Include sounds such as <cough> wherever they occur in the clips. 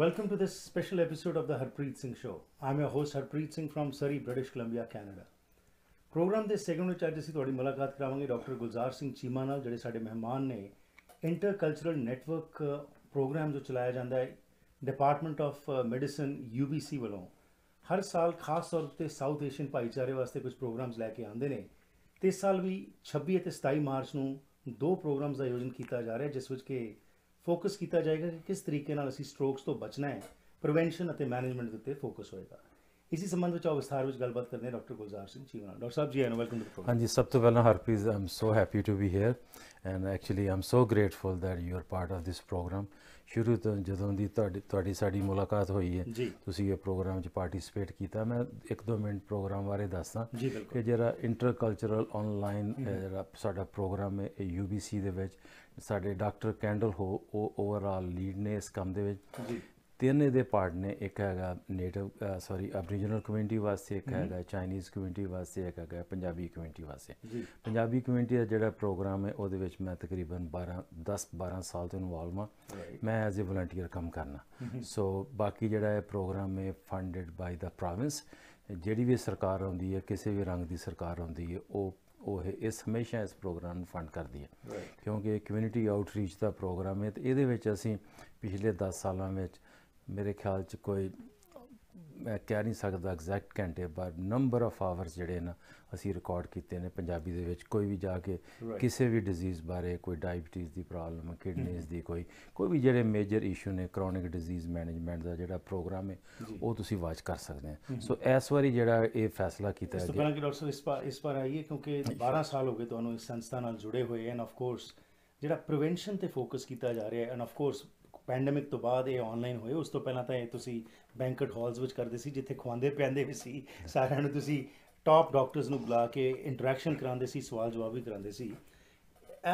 Welcome to this special episode of the Harpreet Singh Show. I'm your host Harpreet Singh from Surrey, British Columbia, Canada. Programme ਦੇ segment ਵਿੱਚ ਅੱਜ ਅਸੀਂ ਤੁਹਾਡੀ ਮੁਲਾਕਾਤ ਕਰਾਵਾਂਗੇ doctor Gulzar Singh Cheema ਨਾਲ ਜਿਹੜੇ ਸਾਡੇ ਮਹਿਮਾਨ ਨੇ ਇੰਟਰਕਲਚਰਲ ਨੈਟਵਰਕ ਪ੍ਰੋਗਰਾਮ ਜੋ ਚਲਾਇਆ ਜਾਂਦਾ ਹੈ ਡਿਪਾਰਟਮੈਂਟ ਆਫ ਮੈਡੀਸਨ UBC ਵੱਲੋਂ ਹਰ ਸਾਲ ਖਾਸ ਤੌਰ ਤੇ ਸਾਊਥ ਏਸ਼ੀਅਨ ਭਾਈਚਾਰੇ ਵਾਸਤੇ ਕੁਝ ਪ੍ਰੋਗਰਾਮਸ ਲੈ ਕੇ ਆਉਂਦੇ ਨੇ ਤੇ ਇਸ ਸਾਲ ਵੀ 26 ਅਤੇ 27 ਮਾਰਚ ਨੂੰ ਦੋ ਪ੍ਰੋਗਰਾਮਸ ਦਾ ਆਯੋਜਨ ਕੀਤਾ ਜਾ ਰਿਹਾ ਜਿਸ ਵਿੱਚ ਕਿ ਫੋਕਸ ਕੀਤਾ ਜਾਏਗਾ ਕਿ ਕਿਸ ਤਰੀਕੇ ਨਾਲ ਅਸੀਂ ਸਟ੍ਰੋਕਸ ਤੋਂ ਬਚਣਾ ਹੈ ਪ੍ਰੀਵੈਂਸ਼ਨ ਅਤੇ ਮੈਨੇਜਮੈਂਟ ਦੇ ਉੱਤੇ ਫੋਕਸ ਹੋਏਗਾ ਇਸੇ ਸੰਬੰਧ ਵਿੱਚ ਆਓ ਵਿਸਥਾਰ ਵਿੱਚ ਗੱਲਬਾਤ ਕਰਦੇ ਹਾਂ ਡਾਕਟਰ ਗੁਲਜ਼ਾਰ ਸਿੰਘ ਚੀਵਨਾ ਡਾਕਟਰ ਸਾਹਿਬ ਜੀ ਆਨ ਵੈਲਕਮ ਟੂ ਪ੍ਰੋਗਰਾਮ ਹਾਂਜੀ ਸਭ ਤੋਂ ਪਹਿਲਾਂ Harpreet I'm so happy to be here and actually I'm so grateful that you are part of this programme ਸ਼ੁਰੂ ਤੋਂ ਜਦੋਂ ਦੀ ਤੁਹਾਡੀ ਤੁਹਾਡੀ ਸਾਡੀ ਮੁਲਾਕਾਤ ਹੋਈ ਹੈ ਤੁਸੀਂ ਇਹ ਪ੍ਰੋਗਰਾਮ 'ਚ ਪਾਰਟਿਸਿਪੇਟ ਕੀਤਾ ਮੈਂ ਇੱਕ ਦੋ ਮਿੰਟ ਪ੍ਰੋਗਰਾਮ ਬਾਰੇ ਦੱਸਾਂ ਕਿ ਜਿਹੜਾ ਇੰਟਰਕਲਚਰਲ ਆਨਲਾਈਨ ਸਾਡਾ ਪ੍ਰੋਗਰਾਮ ਹੈ ਯੂਬੀਸੀ ਦੇ ਵਿੱਚ ਸਾਡੇ ਡਾਕਟਰ ਕੈਂਡਲ ਹੋ ਉਹ ਓਵਰਆਲ ਲੀਡ ਨੇ ਇਸ ਕੰਮ ਦੇ ਵਿੱਚ ਤਿੰਨ ਇਹਦੇ ਪਾਰਟ ਨੇ ਇੱਕ ਹੈਗਾ ਨੇਟਿਵ ਸੌਰੀ ਅਬਰੀਜਨਲ ਕਮਿਊਨਿਟੀ ਵਾਸਤੇ ਇੱਕ ਹੈਗਾ ਚਾਈਨੀਜ਼ ਕਮਿਊਨਿਟੀ ਵਾਸਤੇ ਇੱਕ ਹੈਗਾ ਪੰਜਾਬੀ ਕਮਿਊਨਿਟੀ ਵਾਸਤੇ ਪੰਜਾਬੀ ਕਮਿਊਨਿਟੀ ਦਾ ਜਿਹੜਾ ਪ੍ਰੋਗਰਾਮ ਹੈ ਉਹਦੇ ਵਿੱਚ ਮੈਂ ਤਕਰੀਬਨ 12 10 12 ਸਾਲ ਤੋਂ ਇਨਵੋਲਵ ਹਾਂ ਮੈਂ ਐਜ਼ ਅ ਵਲੰਟੀਅਰ ਕੰਮ ਕਰਨਾ ਸੋ ਬਾਕੀ ਜਿਹੜਾ ਇਹ ਪ੍ਰੋਗਰਾਮ ਹੈ ਫੰਡਡ ਬਾਈ ਦਾ ਪ੍ਰੋਵਿੰਸ ਜਿਹੜੀ ਵੀ ਸਰਕਾਰ ਆਉਂਦੀ ਹੈ ਕਿਸੇ ਵੀ ਰੰਗ ਦੀ ਸਰਕਾਰ ਆਉਂਦੀ ਹੈ ਉਹ ਉਹ ਇਸ ਹਮੇਸ਼ਾ ਇਸ ਪ੍ਰੋਗਰਾਮ ਨੂੰ ਫੰਡ ਕਰਦੀ ਹੈ ਕਿਉਂਕਿ ਇਹ ਕਮਿਊਨਿਟੀ ਆਊਟਰੀਚ ਦਾ ਪ੍ਰੋਗਰਾਮ ਹੈ ਤੇ ਇਹਦੇ ਵਿੱਚ ਅਸੀਂ ਪਿਛਲੇ 10 ਸਾਲਾਂ ਵਿੱਚ ਮੇਰੇ ਖਿਆਲ 'ਚ ਕੋਈ ਮੈਂ ਕਹਿ ਨਹੀਂ ਸਕਦਾ ਐਗਜ਼ੈਕਟ ਘੰਟੇ ਪਰ ਨੰਬਰ ਆਫ ਆਵਰਸ ਜਿਹੜੇ ਨਾ ਅਸੀਂ ਰਿਕਾਰਡ ਕੀਤੇ ਨੇ ਪੰਜਾਬੀ ਦੇ ਵਿੱਚ ਕੋਈ ਵੀ ਜਾ ਕੇ ਕਿਸੇ ਵੀ ਡਿਜ਼ੀਜ਼ ਬਾਰੇ ਕੋਈ ਡਾਇਬੀਟੀਜ਼ ਦੀ ਪ੍ਰੋਬਲਮ ਹੈ ਕਿਡਨੀਜ਼ ਦੀ ਕੋਈ ਕੋਈ ਵੀ ਜਿਹੜੇ ਮੇਜਰ ਇਸ਼ੂ ਨੇ ਕ੍ਰੋਨਿਕ ਡਿਜ਼ੀਜ਼ ਮੈਨੇਜਮੈਂਟ ਦਾ ਜਿਹੜਾ ਪ੍ਰੋਗਰਾਮ ਹੈ ਉਹ ਤੁਸੀਂ ਵਾਚ ਕਰ ਸਕਦੇ ਆ ਸੋ ਇਸ ਵਾਰੀ ਜਿਹੜਾ ਇਹ ਫੈਸਲਾ ਕੀਤਾ ਹੈ ਜੀ ਪਹਿਲਾਂ ਕਿ ਡਾਕਟਰ ਇਸ ਪਰ ਇਸ ਪਰ ਆਈਏ ਕਿਉਂਕਿ 12 ਸਾਲ ਹੋ ਗਏ ਤੁਹਾਨੂੰ ਇਸ ਸੰਸਥਾ ਨਾਲ ਜੁੜੇ ਹੋਏ ਐਂਡ ਆਫ ਕੋਰਸ ਜਿਹੜਾ ਪ੍ਰੀਵੈਂਸ਼ਨ ਤੇ ਫੋਕਸ ਕੀਤਾ ਜਾ ਰਿਹਾ ਹੈ ਐਂਡ ਆਫ ਕੋਰਸ ਪੈਂਡੈਮਿਕ ਤੋਂ ਬਾਅਦ ਇਹ ਆਨਲਾਈਨ ਹੋਏ ਉਸ ਤੋਂ ਪਹਿਲਾਂ ਤਾਂ ਇਹ ਤੁਸੀਂ ਬੈਂਕਟ ਹਾਲਸ ਵਿੱਚ ਕਰਦੇ ਸੀ ਜਿੱਥੇ ਖਵਾਉਂਦੇ ਪੈਂਦੇ ਵੀ ਸੀ ਸਾਰਿਆਂ ਨੂੰ ਤੁਸੀਂ ਟਾਪ ਡਾਕਟਰਸ ਨੂੰ ਬੁਲਾ ਕੇ ਇੰਟਰੈਕਸ਼ਨ ਕਰਾਉਂਦੇ ਸੀ ਸਵਾਲ ਜਵਾਬ ਵੀ ਕਰਾਉਂਦੇ ਸੀ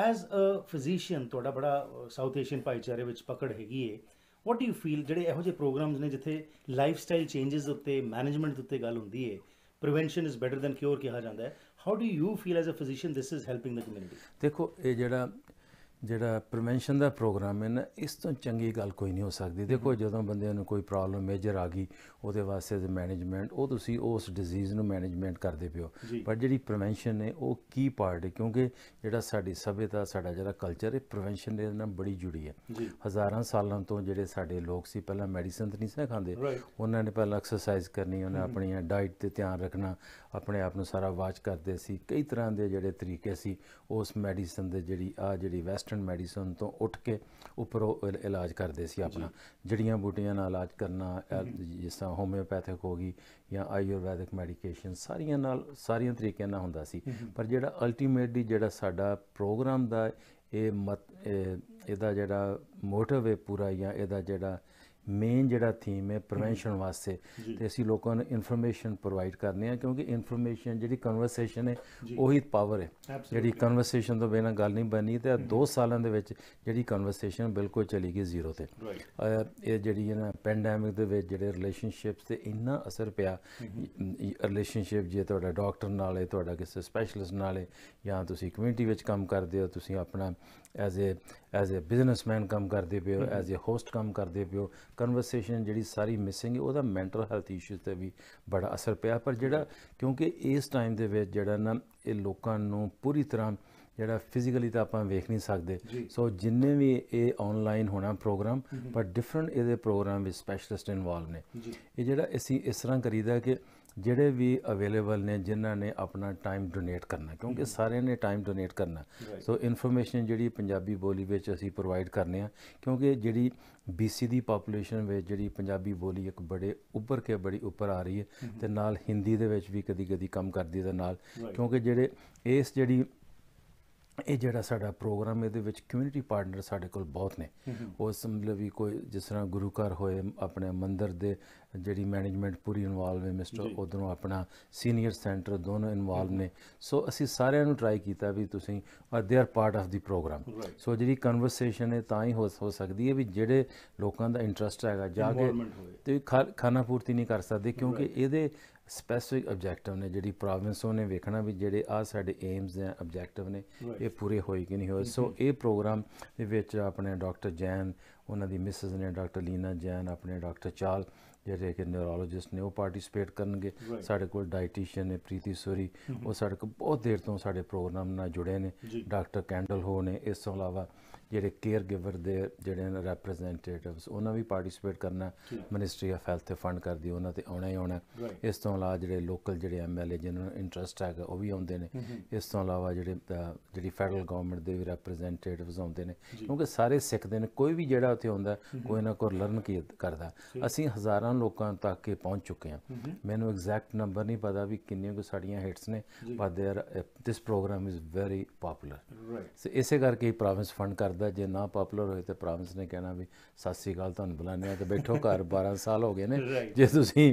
ਐਜ਼ ਅ ਫਿਜ਼ੀਸ਼ੀਅਨ ਤੁਹਾਡਾ ਬੜਾ ਸਾਊਥ ਏਸ਼ੀਅਨ ਭਾਈਚਾਰੇ ਵਿੱਚ ਪਕੜ ਹੈਗੀ ਏ ਵਾਟ ਡੂ ਯੂ ਫੀਲ ਜਿਹੜੇ ਇਹੋ ਜਿਹੇ ਪ੍ਰੋਗਰਾਮਸ ਨੇ ਜਿੱਥੇ ਲਾਈਫ ਸਟਾਈਲ ਉੱਤੇ ਮੈਨੇਜਮੈਂਟ ਉੱਤੇ ਗੱਲ ਹੁੰਦੀ ਏ prevention is better than cure ਕਿਹਾ ਜਾਂਦਾ ਹੈ how do you feel as a physician this is helping the community ਦੇਖੋ ਇਹ ਜਿਹੜਾ ਜਿਹੜਾ ਪ੍ਰੀਵੈਂਸ਼ਨ ਦਾ ਪ੍ਰੋਗਰਾਮ ਹੈ ਨਾ ਇਸ ਤੋਂ ਚੰਗੀ ਗੱਲ ਕੋਈ ਨਹੀਂ ਹੋ ਸਕਦੀ ਦੇਖੋ ਜਦੋਂ ਬੰਦੇ ਨੂੰ ਕੋਈ ਪ੍ਰੋਬਲਮ ਮੇਜਰ ਆ ਗਈ ਉਹਦੇ ਵਾਸਤੇ ਦੇ ਮੈਨੇਜਮੈਂਟ ਉਹ ਤੁਸੀਂ ਉਸ ਡਿਜ਼ੀਜ਼ ਨੂੰ ਮੈਨੇਜਮੈਂਟ ਕਰਦੇ ਪਿਓ ਪਰ ਜਿਹੜੀ ਪ੍ਰੀਵੈਂਸ਼ਨ ਹੈ ਉਹ ਕੀ ਪਾਰਟ ਹੈ ਕਿਉਂਕਿ ਜਿਹੜਾ ਸਾਡੀ ਸਭਿਅਤਾ ਸਾਡਾ ਜਿਹੜਾ ਕਲਚਰ ਹੈ ਪ੍ਰੀਵੈਂਸ਼ਨ ਦੇ ਨਾਲ ਬੜੀ ਜੁੜੀ ਹੈ ਹਜ਼ਾਰਾਂ ਸਾਲਾਂ ਤੋਂ ਜਿਹੜੇ ਸਾਡੇ ਲੋਕ ਸੀ ਪਹਿਲਾਂ ਮੈਡੀਸਨ ਤੇ ਨਹੀਂ ਸੀ ਖਾਂਦੇ ਉਹਨਾਂ ਨੇ ਪਹਿਲਾਂ ਐਕਸਰਸਾਈਜ਼ ਕਰਨੀ ਉਹਨਾਂ ਆਪਣੀ ਡਾਈਟ ਤੇ ਧਿਆਨ ਰੱਖਣਾ ਆਪਣੇ ਆਪ ਨੂੰ ਸਾਰਾ ਵਾਚ ਕਰਦੇ ਸੀ ਕਈ ਤਰ੍ਹਾਂ ਦੇ ਜਿਹੜੇ ਤਰੀਕੇ ਸੀ ਉਸ ਮੈਡੀਸਨ ਦੇ ਜਿਹੜੀ ਆ ਜਿਹੜੀ ਵੈਸਟ ਵੈਸਟਰਨ ਮੈਡੀਸਨ ਤੋਂ ਉੱਠ ਕੇ ਉਪਰੋ ਇਲਾਜ ਕਰਦੇ ਸੀ ਆਪਣਾ ਜੜੀਆਂ ਬੂਟੀਆਂ ਨਾਲ ਇਲਾਜ ਕਰਨਾ ਜਿਸ ਤਰ੍ਹਾਂ ਹੋਮਿਓਪੈਥਿਕ ਹੋ ਗਈ ਜਾਂ ਆਯੁਰਵੈਦਿਕ ਮੈਡੀਕੇਸ਼ਨ ਸਾਰੀਆਂ ਨਾਲ ਸਾਰੀਆਂ ਤਰੀਕਿਆਂ ਨਾਲ ਹੁੰਦਾ ਸੀ ਪਰ ਜਿਹੜਾ ਅਲਟੀਮੇਟਲੀ ਜਿਹੜਾ ਸਾਡਾ ਪ੍ਰੋਗਰਾਮ ਦਾ ਇਹ ਮਤ ਇਹਦਾ ਜਿਹੜਾ ਮੋਟਿਵ ਹੈ ਪੂਰਾ ਜਾਂ ਇਹਦਾ ਜਿਹੜਾ ਮੇਨ ਜਿਹੜਾ ਥੀਮ ਹੈ ਪ੍ਰੀਵੈਂਸ਼ਨ ਵਾਸਤੇ ਤੇ ਅਸੀਂ ਲੋਕਾਂ ਨੂੰ ਇਨਫੋਰਮੇਸ਼ਨ ਪ੍ਰੋਵਾਈਡ ਕਰਨੇ ਆ ਕਿਉਂਕਿ ਇਨਫੋਰਮੇਸ਼ਨ ਜਿਹੜੀ ਕਨਵਰਸੇਸ਼ਨ ਹੈ ਉਹੀ ਪਾਵਰ ਹੈ ਜਿਹੜੀ ਕਨਵਰਸੇਸ਼ਨ ਤੋਂ ਬਿਨਾਂ ਗੱਲ ਨਹੀਂ ਬਣੀ ਤੇ 2 ਸਾਲਾਂ ਦੇ ਵਿੱਚ ਜਿਹੜੀ ਕਨਵਰਸੇਸ਼ਨ ਬਿਲਕੁਲ ਚਲੀ ਗਈ ਜ਼ੀਰੋ ਤੇ ਇਹ ਜਿਹੜੀ ਹੈ ਨਾ ਪੈਂਡੈਮਿਕ ਦੇ ਵਿੱਚ ਜਿਹੜੇ ਰਿਲੇਸ਼ਨਸ਼ਿਪਸ ਤੇ ਇੰਨਾ ਅਸਰ ਪਿਆ ਰਿਲੇਸ਼ਨਸ਼ਿਪ ਜੇ ਤੁਹਾਡਾ ਡਾਕਟਰ ਨਾਲ ਹੈ ਤੁਹਾਡਾ ਕਿਸੇ ਸਪੈਸ਼ਲਿਸਟ ਨਾਲ ਹੈ ਜਾਂ ਤੁਸੀਂ ਕਮਿਊਨਿਟੀ ਵਿੱਚ ਕੰਮ ਕਰਦੇ ਹੋ ਤੁਸੀਂ ਆਪਣਾ as a as a businessman ਕੰਮ ਕਰਦੇ ਪਿਓ ਐਜ਼ ਅ ਹੋਸਟ ਕੰਮ ਕਰਦੇ ਪਿਓ ਕਨਵਰਸੇਸ਼ਨ ਜਿਹੜੀ ਸਾਰੀ ਮਿਸਿੰਗ ਹੈ ਉਹਦਾ ਮੈਂਟਲ ਹੈਲਥ ਇਸ਼ੂਸ ਤੇ ਵੀ ਬੜਾ ਅਸਰ ਪਿਆ ਪਰ ਜਿਹੜਾ ਕਿਉਂਕਿ ਇਸ ਟਾਈਮ ਦੇ ਵਿੱਚ ਜਿਹੜਾ ਨਾ ਇਹ ਲੋਕਾਂ ਨੂੰ ਪੂਰੀ ਤਰ੍ਹਾਂ ਜਿਹੜਾ ਫਿਜ਼ੀਕਲੀ ਤਾਂ ਆਪਾਂ ਵੇਖ ਨਹੀਂ ਸਕਦੇ ਸੋ ਜਿੰਨੇ ਵੀ ਇਹ ਆਨਲਾਈਨ ਹੋਣਾ ਪ੍ਰੋਗਰਾਮ ਪਰ ਡਿਫਰੈਂਟ ਇਹਦੇ ਪ੍ਰੋਗਰਾਮ ਵਿੱਚ ਸਪੈਸ਼ਲਿਸਟ ਇਨਵੋਲਵ ਨੇ ਇਹ ਜਿਹੜਾ ਅਸੀਂ ਇਸ ਤਰ੍ਹਾਂ ਕਰੀਦਾ ਕਿ ਜਿਹੜੇ ਵੀ ਅਵੇਲੇਬਲ ਨੇ ਜਿਨ੍ਹਾਂ ਨੇ ਆਪਣਾ ਟਾਈਮ ਡੋਨੇਟ ਕਰਨਾ ਕਿਉਂਕਿ ਸਾਰਿਆਂ ਨੇ ਟਾਈਮ ਡੋਨੇਟ ਕਰਨਾ ਸੋ ਇਨਫੋਰਮੇਸ਼ਨ ਜਿਹੜੀ ਪੰਜਾਬੀ ਬੋਲੀ ਵਿੱਚ ਅਸੀਂ ਪ੍ਰੋਵਾਈਡ ਕਰਨੇ ਆ ਕਿਉਂਕਿ ਜਿਹੜੀ BC ਦੀ ਪੋਪੂਲੇਸ਼ਨ ਵਿੱਚ ਜਿਹੜੀ ਪੰਜਾਬੀ ਬੋਲੀ ਇੱਕ ਬੜੇ ਉੱਪਰ ਕੇ ਬੜੀ ਉੱਪਰ ਆ ਰਹੀ ਹੈ mm-hmm. ਤੇ ਨਾਲ ਹਿੰਦੀ ਦੇ ਵਿੱਚ ਵੀ ਕਦੀ-ਕਦੀ ਕੰਮ ਕਰਦੀ ਦੇ ਨਾਲ ਕਿਉਂਕਿ ਜਿਹੜੇ ਇਸ ਜਿਹੜੀ ਇਹ ਜਿਹੜਾ ਸਾਡਾ ਪ੍ਰੋਗਰਾਮ ਇਹਦੇ ਵਿੱਚ ਕਮਿਊਨਿਟੀ ਪਾਰਟਨਰ ਸਾਡੇ ਕੋਲ ਬਹੁਤ ਨੇ ਉਸ ਮਤਲਬ ਵੀ ਕੋਈ ਜਿਸ ਤਰ੍ਹਾਂ ਗੁਰੂ ਘਰ ਹੋਏ ਆਪਣੇ ਮੰਦਿਰ ਦੇ ਜਿਹੜੀ ਮੈਨੇਜਮੈਂਟ ਪੂਰੀ ਇਨਵੋਲਵ ਹੈ ਮਿਸਟਰ ਉਧਰੋਂ ਆਪਣਾ ਸੀਨੀਅਰ ਸੈਂਟਰ ਦੋਨੋਂ ਇਨਵੋਲਵ ਨੇ ਸੋ ਅਸੀਂ ਸਾਰਿਆਂ ਨੂੰ ਟਰਾਈ ਕੀਤਾ ਵੀ ਤੁਸੀਂ they are part of the programme so ਜਿਹੜੀ ਕਨਵਰਸੇਸ਼ਨ ਹੈ ਤਾਂ ਹੀ ਹੋ ਸਕਦੀ ਹੈ ਵੀ ਜਿਹੜੇ ਲੋਕਾਂ ਦਾ ਇੰਟਰਸਟ ਹੈਗਾ ਜਾ ਕੇ ਤੇ ਖਾਣਾ ਪੂਰਤੀ ਨਹੀਂ ਕਰ ਸਕਦੇ ਕਿਉਂਕਿ ਇਹਦੇ ਸਪੈਸਿਫਿਕ ਆਬਜੈਕਟਿਵ ਨੇ ਜਿਹੜੀ ਪ੍ਰੋਵਿੰਸ ਉਹਨੇ ਵੇਖਣਾ ਵੀ ਜਿਹੜੇ ਆ ਸਾਡੇ ਏਮਸ ਆ ਆਬਜੈਕਟਿਵ ਨੇ ਇਹ ਪੂਰੇ ਹੋਏ ਕਿ ਨਹੀਂ ਹੋਏ ਸੋ mm-hmm. ਇਹ ਪ੍ਰੋਗਰਾਮ ਦੇ ਵਿੱਚ ਆਪਣੇ ਡਾਕਟਰ ਜੈਨ ਉਹਨਾਂ ਦੀ ਮਿਸਿਸ ਨੇ ਡਾਕਟਰ ਲੀਨਾ ਜੈਨ ਆਪਣੇ ਡਾਕਟਰ ਚਾਲ ਜਿਹੜੇ ਕਿ ਨਿਊਰੋਲੋਜਿਸਟ ਨੇ ਉਹ ਪਾਰਟਿਸਿਪੇਟ ਕਰਨਗੇ ਸਾਡੇ ਕੋਲ ਡਾਈਟੀਸ਼ੀਅਨ ਨੇ ਪ੍ਰੀਤੀ ਸੋਰੀ ਉਹ mm-hmm. ਸਾਡੇ ਕੋਲ ਬਹੁਤ ਦੇਰ ਤੋਂ ਸਾਡੇ ਪ੍ਰੋਗਰਾਮ ਨਾਲ ਜੁੜੇ ਨੇ ਡਾਕਟਰ ਕੈਂਡਲ ਹੋ ਨੇ ਇਸ ਤੋਂ ਇਲਾਵਾ ਜਿਹੜੇ ਕੇਅਰ ਗਿਵਰ ਦੇ ਜਿਹੜੇ ਨੇ ਰੈਪਰੈਜ਼ੈਂਟੇਟਿਵਸ ਉਹਨਾਂ ਵੀ ਪਾਰਟਿਸਿਪੇਟ ਕਰਨਾ ਮਿਨਿਸਟਰੀ ਆਫ ਹੈਲਥ ਤੇ ਫੰਡ ਕਰਦੀ ਉਹਨਾਂ ਤੇ ਆਉਣਾ ਹੀ ਆਉਣਾ ਇਸ ਤੋਂ ਇਲਾਵਾ ਜਿਹੜੇ ਲੋਕਲ ਜਿਹੜੇ ਐਮਐਲਏ ਜਿਨ੍ਹਾਂ ਨੂੰ ਇੰਟਰਸਟ ਹੈਗਾ ਉਹ ਵੀ ਆਉਂਦੇ ਨੇ ਇਸ ਤੋਂ ਇਲਾਵਾ ਜਿਹੜੇ ਜਿਹੜੀ ਫੈਡਰਲ ਗਵਰਨਮੈਂਟ ਦੇ ਵੀ ਰੈਪਰੈਜ਼ੈਂਟੇਟਿਵਸ ਆਉਂਦੇ ਨੇ ਕਿਉਂਕਿ ਸਾਰੇ ਸਿੱਖਦੇ ਨੇ ਕੋਈ ਵੀ ਜਿਹੜਾ ਉੱਥੇ ਆਉਂਦਾ ਕੋਈ ਨਾ ਕੋਈ ਲਰਨ ਕੀ ਕਰਦਾ ਅਸੀਂ ਹਜ਼ਾਰਾਂ ਲੋਕਾਂ ਤੱਕ ਇਹ ਪਹੁੰਚ ਚੁੱਕੇ ਹਾਂ ਮੈਨੂੰ ਐਗਜ਼ੈਕਟ ਨੰਬਰ ਨਹੀਂ ਪਤਾ ਵੀ ਕਿੰਨੀਆਂ ਕੋ ਸਾਡੀਆਂ ਹਿੱਟਸ ਨੇ but our this programme is very popular so ਇਸੇ ਕਰਕੇ ਪ੍ਰੋਵਿੰਸ ਫੰਡ ਕਰਦਾ ਸਕਦਾ ਜੇ ਨਾ ਪਪੂਲਰ ਹੋਏ ਤੇ ਪ੍ਰਾਂਸ ਨੇ ਕਹਿਣਾ ਵੀ ਸਾਸੀ ਗੱਲ ਤੁਹਾਨੂੰ ਬੁਲਾਣੇ ਆ ਤੇ ਬੈਠੋ ਘਰ 12 <laughs> ਸਾਲ ਹੋ ਗਏ ਨੇ ਜੇ ਤੁਸੀਂ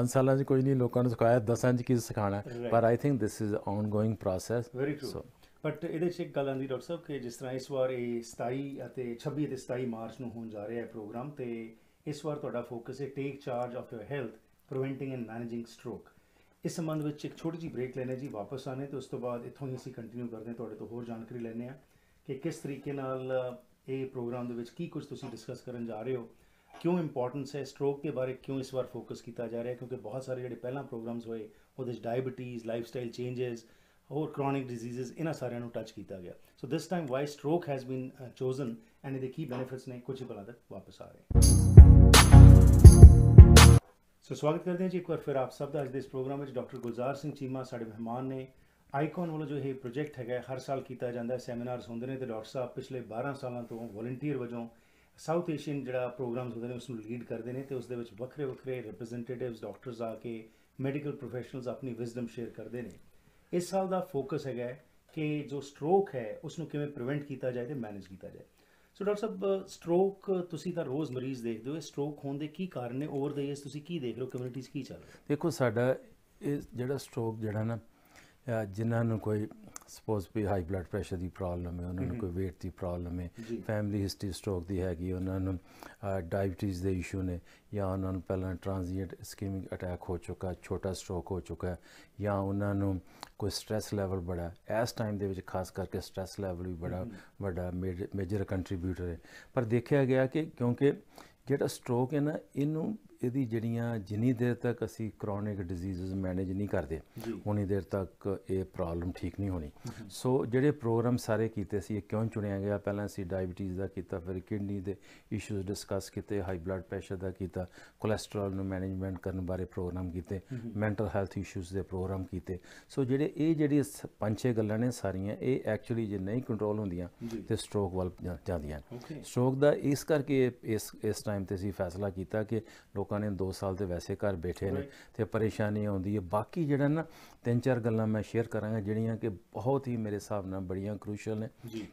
5 ਸਾਲਾਂ 'ਚ ਕੋਈ ਨਹੀਂ ਲੋਕਾਂ ਨੂੰ ਸਿਖਾਇਆ 10 'ਚ ਕੀ ਸਿਖਾਣਾ ਪਰ I think this is ongoing process so but ਇਹਦੇ 'ਚ ਇੱਕ ਗੱਲ ਆਂਦੀ ਡਾਕਟਰ ਸਾਹਿਬ ਕਿ ਜਿਸ ਤਰ੍ਹਾਂ ਇਸ ਵਾਰ ਇਹ 27 ਅਤੇ 26 ਤੇ 27 ਮਾਰਚ ਨੂੰ ਹੋਣ ਜਾ ਰਿਹਾ ਹੈ ਪ੍ਰੋਗਰਾਮ ਤੇ ਇਸ ਵਾਰ ਤੁਹਾਡਾ ਫੋਕਸ ਹੈ take charge of your health preventing and managing stroke ਇਸ ਸੰਬੰਧ ਵਿੱਚ ਇੱਕ ਛੋਟੀ ਜੀ ਬ੍ਰੇਕ ਲੈਣੇ ਜੀ ਵਾਪਸ ਆਨੇ ਤੇ ਉਸ ਤੋਂ ਬਾਅਦ ਇੱਥੋਂ ਹੀ ਅਸੀਂ ਕੰਟੀਨਿਊ ਕਰਦੇ ਹਾਂ ਤੁਹਾਡੇ ਤੋਂ ਹੋਰ ਜਾਣਕਾਰੀ ਲੈਣੇ ਆ ਕਿ ਕਿਸ ਤਰੀਕੇ ਨਾਲ ਇਹ ਪ੍ਰੋਗਰਾਮ ਦੇ ਵਿੱਚ ਕੀ ਕੁਝ ਤੁਸੀਂ ਡਿਸਕਸ ਕਰਨ ਜਾ ਰਹੇ ਹੋ ਕਿਉਂ ਇੰਪੋਰਟੈਂਸ ਹੈ ਸਟ੍ਰੋਕ ਦੇ ਬਾਰੇ ਕਿਉਂ ਇਸ ਵਾਰ ਫੋਕਸ ਕੀਤਾ ਜਾ ਰਿਹਾ ਕਿਉਂਕਿ ਬਹੁਤ ਸਾਰੇ ਜਿਹੜੇ ਪਹਿਲਾਂ ਪ੍ਰੋਗਰਾਮਸ ਹੋਏ ਉਹਦੇ ਵਿੱਚ ਡਾਇਬੀਟੀਜ਼ ਲਾਈਫ ਸਟਾਈਲ ਚੇਂजेस ਹੋਰ ਕ੍ਰੋਨਿਕ ਡਿਜ਼ੀਜ਼ਸ ਇਹਨਾਂ ਸਾਰਿਆਂ ਨੂੰ ਟੱਚ ਕੀਤਾ ਗਿਆ so this time why stroke has been chosen and ਇਹਦੇ ਕੀ ਬੈਨੀਫਿਟਸ ਨੇ ਕੁਝ ਹੀ ਪਲਾਂ ਤੱਕ ਵਾਪਸ ਆ ਰਹੇ ਸੋ ਸਵਾਗਤ ਕਰਦੇ ਹਾਂ ਜੀ ਇੱਕ ਵਾਰ ਫਿਰ ਆਪ ਸਭ ਦਾ ਅੱਜ ਦੇ ਇਸ ਪ੍ਰੋਗਰਾਮ ਵਿੱਚ ਡਾਕਟਰ ਗੁਲਜ਼ਾਰ ਸਿੰਘ ਚੀਮਾ ਸਾਡੇ ਮਹਿਮਾਨ ਨੇ ਆਈਕਨ ਵੱਲੋਂ ਜੋ ਇਹ ਪ੍ਰੋਜੈਕਟ ਹੈਗਾ ਹਰ ਸਾਲ ਕੀਤਾ ਜਾਂਦਾ ਸੈਮੀਨਾਰਸ ਹੁੰਦੇ ਨੇ ਤੇ ਡਾਕਟਰ ਸਾਹਿਬ ਪਿਛਲੇ 12 ਸਾਲਾਂ ਤੋਂ ਵੋਲੰਟੀਅਰ ਵਜੋਂ ਸਾਊਥ ਏਸ਼ੀਅਨ ਜਿਹੜਾ ਪ੍ਰੋਗਰਾਮ ਹੁੰਦੇ ਨੇ ਉਸ ਨੂੰ ਲੀਡ ਕਰਦੇ ਨੇ ਤੇ ਉਸ ਦੇ ਵਿੱਚ ਵੱਖਰੇ ਵੱਖਰੇ ਰਿਪਰੈਜ਼ੈਂਟੇਟਿਵਸ ਡਾਕਟਰਸ ਆ ਕੇ ਮੈਡੀਕਲ ਪ੍ਰੋਫੈਸ਼ਨਲਸ ਆਪਣੀ ਵਿਜ਼ਡਮ ਸ਼ੇਅਰ ਕਰਦੇ ਨੇ ਇਸ ਸਾਲ ਦਾ ਫੋਕਸ ਹੈਗਾ ਕਿ ਜੋ ਸਟ੍ਰੋਕ ਹੈ ਉਸ ਨੂੰ ਕਿਵੇਂ ਪ੍ਰੀਵੈਂਟ ਕੀਤਾ ਜਾਏ ਤੇ ਮੈਨੇਜ ਕੀਤਾ ਜਾਏ ਸੋ ਡਾਕਟਰ ਸਾਹਿਬ ਸਟ੍ਰੋਕ ਤੁਸੀਂ ਤਾਂ ਰੋਜ਼ ਮਰੀਜ਼ ਦੇਖਦੇ ਹੋ ਸਟ੍ਰੋਕ ਹੋਣ ਦੇ ਕੀ ਕਾਰਨ ਨੇ ਓਵਰ ਦ ਇਸ ਤੁਸੀਂ ਕੀ ਦੇਖ ਰਹੇ ਹੋ ਕਮਿਊਨਿਟੀਜ਼ ਕੀ ਚੱਲ ਰਿਹਾ ਦੇਖੋ ਸਾਡਾ ਇਹ ਜਿਹੜਾ ਸਟ੍ਰੋਕ ਜਿਹੜਾ ਨਾ ਜਿਨ੍ਹਾਂ ਨੂੰ ਕੋਈ ਸਪੋਜ਼ ਵੀ ਹਾਈ ਬਲੱਡ ਪ੍ਰੈਸ਼ਰ ਦੀ ਪ੍ਰੋਬਲਮ ਹੈ ਉਹਨਾਂ ਨੂੰ ਕੋਈ weight ਦੀ ਪ੍ਰੋਬਲਮ ਹੈ ਫੈਮਿਲੀ ਹਿਸਟਰੀ ਸਟ੍ਰੋਕ ਦੀ ਹੈਗੀ ਉਹਨਾਂ ਨੂੰ ਡਾਇਬੀਟੀਜ਼ ਦੇ ਇਸ਼ੂ ਨੇ ਜਾਂ ਉਹਨਾਂ ਨੂੰ ਪਹਿਲਾਂ ਟ੍ਰਾਂਜ਼ੀਐਂਟ ਸਕੀਮਿਕ ਅਟੈਕ ਹੋ ਚੁੱਕਾ ਛੋਟਾ ਸਟ੍ਰੋਕ ਹੋ ਚੁੱਕਾ ਜਾਂ ਉਹਨਾਂ ਨੂੰ ਕੋਈ ਸਟ्रेस ਲੈਵਲ ਬੜਾ ਇਸ ਟਾਈਮ ਦੇ ਵਿੱਚ ਖਾਸ ਕਰਕੇ ਸਟ्रेस ਲੈਵਲ ਵੀ ਬੜਾ ਵੱਡਾ ਮੇਜਰ ਕੰਟਰੀਬਿਊਟਰ ਹੈ ਪਰ ਦੇਖਿਆ ਗਿਆ ਕਿ ਕਿਉਂਕਿ ਜਿਹੜਾ ਸਟ੍ਰੋਕ ਹੈ ਨਾ ਇਹਨੂੰ ਇਹਦੀ ਜਿਹੜੀਆਂ ਜਿੰਨੀ ਦੇਰ ਤੱਕ ਅਸੀਂ ਕ੍ਰੋਨਿਕ ਡਿਜ਼ੀਜ਼ਸ ਮੈਨੇਜ ਨਹੀਂ ਕਰਦੇ ਉਨੀ ਦੇਰ ਤੱਕ ਇਹ ਪ੍ਰੋਬਲਮ ਠੀਕ ਨਹੀਂ ਹੋਣੀ ਸੋ ਜਿਹੜੇ ਪ੍ਰੋਗਰਾਮ ਸਾਰੇ ਕੀਤੇ ਸੀ ਇਹ ਕਿਉਂ ਚੁਣਿਆ ਗਿਆ ਪਹਿਲਾਂ ਅਸੀਂ ਡਾਇਬੀਟੀਜ਼ ਦਾ ਕੀਤਾ ਫਿਰ ਕਿਡਨੀ ਦੇ ਇਸ਼ੂਸ ਡਿਸਕਸ ਕੀਤੇ ਹਾਈ ਬਲੱਡ ਪ੍ਰੈਸ਼ਰ ਦਾ ਕੀਤਾ ਕੋਲੇਸਟ੍ਰੋਲ ਨੂੰ ਮੈਨੇਜਮੈਂਟ ਕਰਨ ਬਾਰੇ ਪ੍ਰੋਗਰਾਮ ਕੀਤੇ ਮੈਂਟਲ ਹੈਲਥ ਇਸ਼ੂਸ ਦੇ ਪ੍ਰੋਗਰਾਮ ਕੀਤੇ ਸੋ ਜਿਹੜੇ ਇਹ ਜਿਹੜੀ ਪੰਜ ਛੇ ਗੱਲਾਂ ਨੇ ਸਾਰੀਆਂ ਇਹ ਐਕਚੁਅਲੀ ਜੇ ਨਹੀਂ ਕੰਟਰੋਲ ਹੁੰਦੀਆਂ ਤੇ ਸਟ੍ਰੋਕ ਵੱਲ ਜਾਂਦੀਆਂ ਸਟ੍ਰੋਕ ਦਾ ਇਸ ਕਰਕੇ ਇਸ ਇਸ ਟਾਈਮ ਤੇ ਅਸੀਂ ਫੈਸਲਾ ਕੀਤਾ ਕਿ ਲੋਕ ਲੋਕਾਂ ਨੇ 2 ਸਾਲ ਤੇ ਵੈਸੇ ਘਰ ਬੈਠੇ ਨੇ ਤੇ ਪਰੇਸ਼ਾਨੀ ਆਉਂਦੀ ਹੈ ਬਾਕੀ ਜਿਹੜਾ ਨਾ ਤਿੰਨ ਚਾਰ ਗੱਲਾਂ ਮੈਂ ਸ਼ੇਅਰ ਕਰਾਂਗਾ ਜਿਹੜੀਆਂ ਕਿ ਬਹੁਤ ਹੀ ਮੇਰੇ ਹਿਸਾਬ ਨਾਲ ਬੜੀਆਂ ਕ੍ਰੂਸ਼ੀਅਲ ਨੇ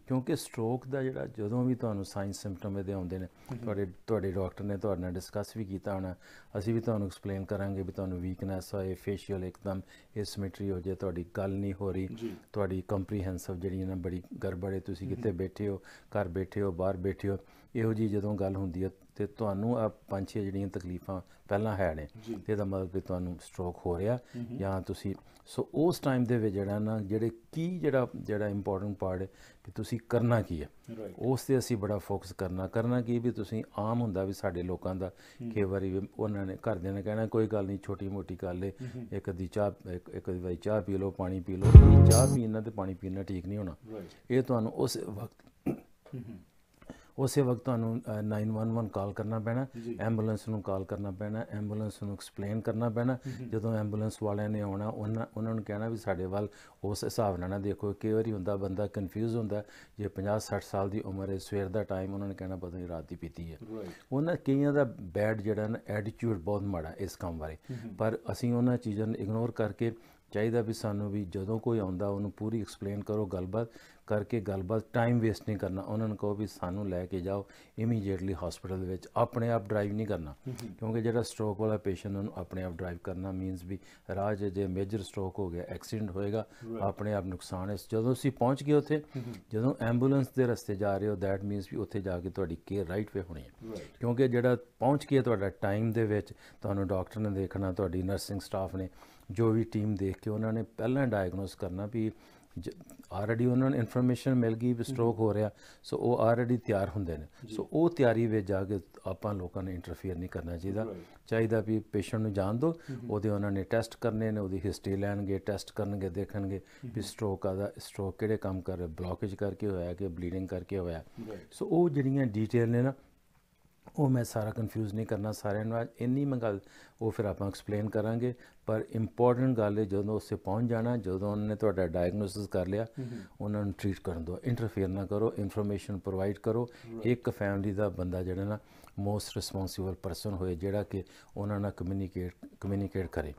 ਕਿਉਂਕਿ ਸਟ੍ਰੋਕ ਦਾ ਜਿਹੜਾ ਜਦੋਂ ਵੀ ਤੁਹਾਨੂੰ ਸਾਈਨ ਸਿੰਪਟਮ ਇਹਦੇ ਆਉਂਦੇ ਨੇ ਤੁਹਾਡੇ ਤੁਹਾਡੇ ਡਾਕਟਰ ਨੇ ਤੁਹਾਡੇ ਨਾਲ ਡਿਸਕਸ ਵੀ ਕੀਤਾ ਹੋਣਾ ਅਸੀਂ ਵੀ ਤੁਹਾਨੂੰ ਐਕਸਪਲੇਨ ਕਰਾਂਗੇ ਵੀ ਤੁਹਾਨੂੰ ਵੀਕਨੈਸ ਹੋਏ ਫੇਸ਼ੀਅਲ ਇੱਕਦਮ ਇਸਮੈਟਰੀ ਹੋ ਜੇ ਤੁਹਾਡੀ ਗੱਲ ਨਹੀਂ ਹੋ ਰਹੀ ਤੁਹਾਡੀ ਕੰਪਰੀਹੈਂਸਿਵ ਜਿਹੜੀ ਨਾ ਬੜੀ ਗੜਬੜੇ ਤੁਸੀਂ ਕਿਤੇ ਬੈਠੇ ਹੋ ਘਰ ਬੈਠੇ ਹੋ ਬਾਹਰ ਬੈਠੇ ਹੋ ਇਹੋ ਜੀ ਜਦੋਂ ਗੱਲ ਹੁੰਦੀ ਹੈ ਤੇ ਤੁਹਾਨੂੰ ਆ ਪੰਜ ਛੇ ਜਿਹੜੀਆਂ ਤਕਲੀਫਾਂ ਪਹਿਲਾਂ ਹੈ ਨੇ ਤੇ ਇਹਦਾ ਮਤਲਬ ਕਿ ਤੁਹਾਨੂੰ ਸਟ੍ਰੋਕ ਹੋ ਰਿਹਾ ਜਾਂ ਤੁਸੀਂ ਸੋ ਉਸ ਟਾਈਮ ਦੇ ਵਿੱਚ ਜਿਹੜਾ ਨਾ ਜਿਹੜੇ ਕੀ ਜਿਹੜਾ ਜਿਹੜਾ ਇੰਪੋਰਟੈਂਟ ਪਾਰਟ ਹੈ ਕਿ ਤੁਸੀਂ ਕਰਨਾ ਕੀ ਹੈ ਉਸ ਤੇ ਅਸੀਂ ਬੜਾ ਫੋਕਸ ਕਰਨਾ ਕਰਨਾ ਕੀ ਵੀ ਤੁਸੀਂ ਆਮ ਹੁੰਦਾ ਵੀ ਸਾਡੇ ਲੋਕਾਂ ਦਾ ਕਈ ਵਾਰੀ ਉਹਨਾਂ ਨੇ ਦੇ ਨਾਲ ਕਹਿਣਾ ਕੋਈ ਗੱਲ ਨਹੀਂ ਛੋਟੀ ਮੋਟੀ ਗੱਲ ਏ ਇੱਕ ਦੀ ਚਾਹ ਇੱਕ ਦੀ ਵਾਰੀ ਚਾਹ ਪੀ ਲਓ ਪਾਣੀ ਪੀ ਲਓ ਚਾਹ ਪੀਣਾ ਤੇ ਪਾਣੀ ਪੀਣਾ ਠੀਕ ਨਹੀਂ ਹੋਣਾ ਇਹ ਤੁਹਾਨੂੰ ਉਸ ਵਕਤ ਉਸੇ ਵਕਤ ਤੁਹਾਨੂੰ 911 ਕਾਲ ਕਰਨਾ ਪੈਣਾ ਐਂਬੂਲੈਂਸ ਨੂੰ ਕਾਲ ਕਰਨਾ ਪੈਣਾ ਐਂਬੂਲੈਂਸ ਨੂੰ ਐਕਸਪਲੇਨ ਕਰਨਾ ਪੈਣਾ ਜਦੋਂ ਐਂਬੂਲੈਂਸ ਵਾਲਿਆਂ ਨੇ ਆਉਣਾ ਉਹਨਾਂ ਉਹਨਾਂ ਨੂੰ ਕਹਿਣਾ ਵੀ ਸਾਡੇ ਵੱਲ ਉਸ ਹਿਸਾਬ ਨਾਲ ਨਾ ਦੇਖੋ ਕਈ ਵਾਰੀ ਹੁੰਦਾ ਬੰਦਾ ਕਨਫਿਊਜ਼ ਹੁੰਦਾ ਜੇ 50 60 ਸਾਲ ਦੀ ਉਮਰ ਹੈ ਸਵੇਰ ਦਾ ਟਾਈਮ ਉਹਨਾਂ ਨੇ ਕਹਿਣਾ ਪਤਾ ਨਹੀਂ ਰਾਤ ਦੀ ਪੀਤੀ ਹੈ ਉਹਨਾਂ ਕਈਆਂ ਦਾ ਬੈਡ ਜਿਹੜਾ ਨਾ ਐਟੀਟਿਊਡ ਬਹੁਤ ਮਾੜਾ ਇਸ ਕੰਮ ਬਾਰੇ ਪਰ ਅਸੀਂ ਉਹਨਾਂ ਚੀਜ਼ਾਂ ਨੂੰ ਇਗਨੋਰ ਕਰਕੇ ਚਾਹੀਦਾ ਵੀ ਸਾਨੂੰ ਵੀ ਜਦੋਂ ਕੋਈ ਆਉਂਦਾ ਉਹਨੂੰ ਪੂਰੀ ਐਕਸਪਲੇਨ ਕਰੋ ਗੱਲਬਾਤ ਕਰਕੇ ਗੱਲਬਾਤ ਟਾਈਮ ਵੇਸਟ ਨਹੀਂ ਕਰਨਾ ਉਹਨਾਂ ਨੂੰ ਕਹੋ ਵੀ ਸਾਨੂੰ ਲੈ ਕੇ ਜਾਓ ਇਮੀਡੀਏਟਲੀ ਹਸਪੀਟਲ ਵਿੱਚ ਆਪਣੇ ਆਪ ਡਰਾਈਵ ਨਹੀਂ ਕਰਨਾ ਕਿਉਂਕਿ ਜਿਹੜਾ ਸਟ੍ਰੋਕ ਵਾਲਾ ਪੇਸ਼ੈਂਟ ਉਹਨੂੰ ਆਪਣੇ ਆਪ ਡਰਾਈਵ ਕਰਨਾ ਮੀਨਸ ਵੀ ਰਾਜ ਜੇ ਮੇਜਰ ਸਟ੍ਰੋਕ ਹੋ ਗਿਆ ਐਕਸੀਡੈਂਟ ਹੋਏਗਾ ਆਪਣੇ ਆਪ ਨੁਕਸਾਨ ਹੈ ਜਦੋਂ ਅਸੀਂ ਪਹੁੰਚ ਗਏ ਉੱਥੇ ਜਦੋਂ ਐਂਬੂਲੈਂਸ ਦੇ ਰਸਤੇ ਜਾ ਰਹੇ ਹੋ ਦੈਟ ਮੀਨਸ ਵੀ ਉੱਥੇ ਜਾ ਕੇ ਤੁਹਾਡੀ ਕੇਅਰ ਰਾਈਟ ਵੇ ਹੋਣੀ ਹੈ ਕਿਉਂਕਿ ਜਿਹੜਾ ਪਹੁੰਚ ਗਿਆ ਤੁਹਾਡਾ ਟਾਈਮ ਦੇ ਵਿੱਚ ਤੁਹਾਨੂੰ ਡਾਕਟਰ ਨੇ ਦੇਖਣਾ ਤੁਹਾਡੀ ਨਰਸਿੰਗ ਸਟਾਫ ਨੇ ਜੋ ਵੀ ਟੀਮ ਦੇਖ ਕੇ ਉਹਨਾਂ ਨੇ ਪਹਿਲਾਂ ਡਾਇਗਨੋਸ ਕਰਨਾ ਵੀ ਆਲਰੇਡੀ ਉਹਨਾਂ ਨੂੰ ਇਨਫੋਰਮੇਸ਼ਨ ਮਿਲ ਗਈ ਵੀ ਸਟ੍ਰੋਕ ਹੋ ਰਿਹਾ ਸੋ ਉਹ ਆਲਰੇਡੀ ਤਿਆਰ ਹੁੰਦੇ ਨੇ ਸੋ ਉਹ ਤਿਆਰੀ ਵਿੱਚ ਜਾ ਕੇ ਆਪਾਂ ਲੋਕਾਂ ਨੇ ਇੰਟਰਫੇਅਰ ਨਹੀਂ ਕਰਨਾ ਚਾਹੀਦਾ ਚਾਹੀਦਾ ਵੀ ਪੇਸ਼ੈਂਟ ਨੂੰ ਜਾਣ ਦੋ ਉਹਦੇ ਉਹਨਾਂ ਨੇ ਟੈਸਟ ਕਰਨੇ ਨੇ ਉਹਦੀ ਹਿਸਟਰੀ ਲੈਣਗੇ ਟੈਸਟ ਕਰਨਗੇ ਦੇਖਣਗੇ ਵੀ ਸਟ੍ਰੋਕ ਆਦਾ ਸਟ੍ਰੋਕ ਕਿਹੜੇ ਕੰਮ ਕਰ ਰਿਹਾ ਬਲੌਕੇਜ ਕਰਕੇ ਹੋਇਆ ਕਿ ਬਲੀਡਿੰਗ ਕਰਕੇ ਹੋਇਆ ਸੋ ਉਹ ਜਿਹੜੀਆਂ ਡੀਟੇਲ ਨੇ ਨਾ ਉਹ ਮੈਂ ਸਾਰਾ ਕਨਫਿਊਜ਼ ਨਹੀਂ ਕਰਨਾ ਸਾਰਿਆਂ ਨੂੰ ਇੰਨੀ ਮੈਂ ਗੱਲ ਉਹ ਫਿਰ ਆਪਾਂ ਐਕਸਪਲੇਨ ਕਰਾਂਗੇ ਪਰ ਇੰਪੋਰਟੈਂਟ ਗੱਲ ਹੈ ਜਦੋਂ ਉਸੇ ਪਹੁੰਚ ਜਾਣਾ ਜਦੋਂ ਉਹਨਾਂ ਨੇ ਤੁਹਾਡਾ ਡਾਇਗਨੋਸਿਸ ਕਰ ਲਿਆ ਉਹਨਾਂ ਨੂੰ ਟ੍ਰੀਟ ਕਰਨ ਦਿਓ ਇੰਟਰਫੇਅਰ ਨਾ ਕਰੋ ਇਨਫੋਰਮੇਸ਼ਨ ਪ੍ਰੋਵਾਈਡ ਕਰੋ ਇੱਕ ਫੈਮਿਲੀ ਦਾ ਬੰਦਾ ਜਿਹੜਾ ਨਾ ਮੋਸਟ ਰਿਸਪੌਂਸਿਬਲ ਪਰਸਨ ਹੋਏ ਜਿਹੜਾ ਕਿ ਉਹਨਾਂ ਨਾਲ ਕਮਿਊਨੀਕੇਟ ਕਮਿਊਨੀਕੇਟ ਕਰੇ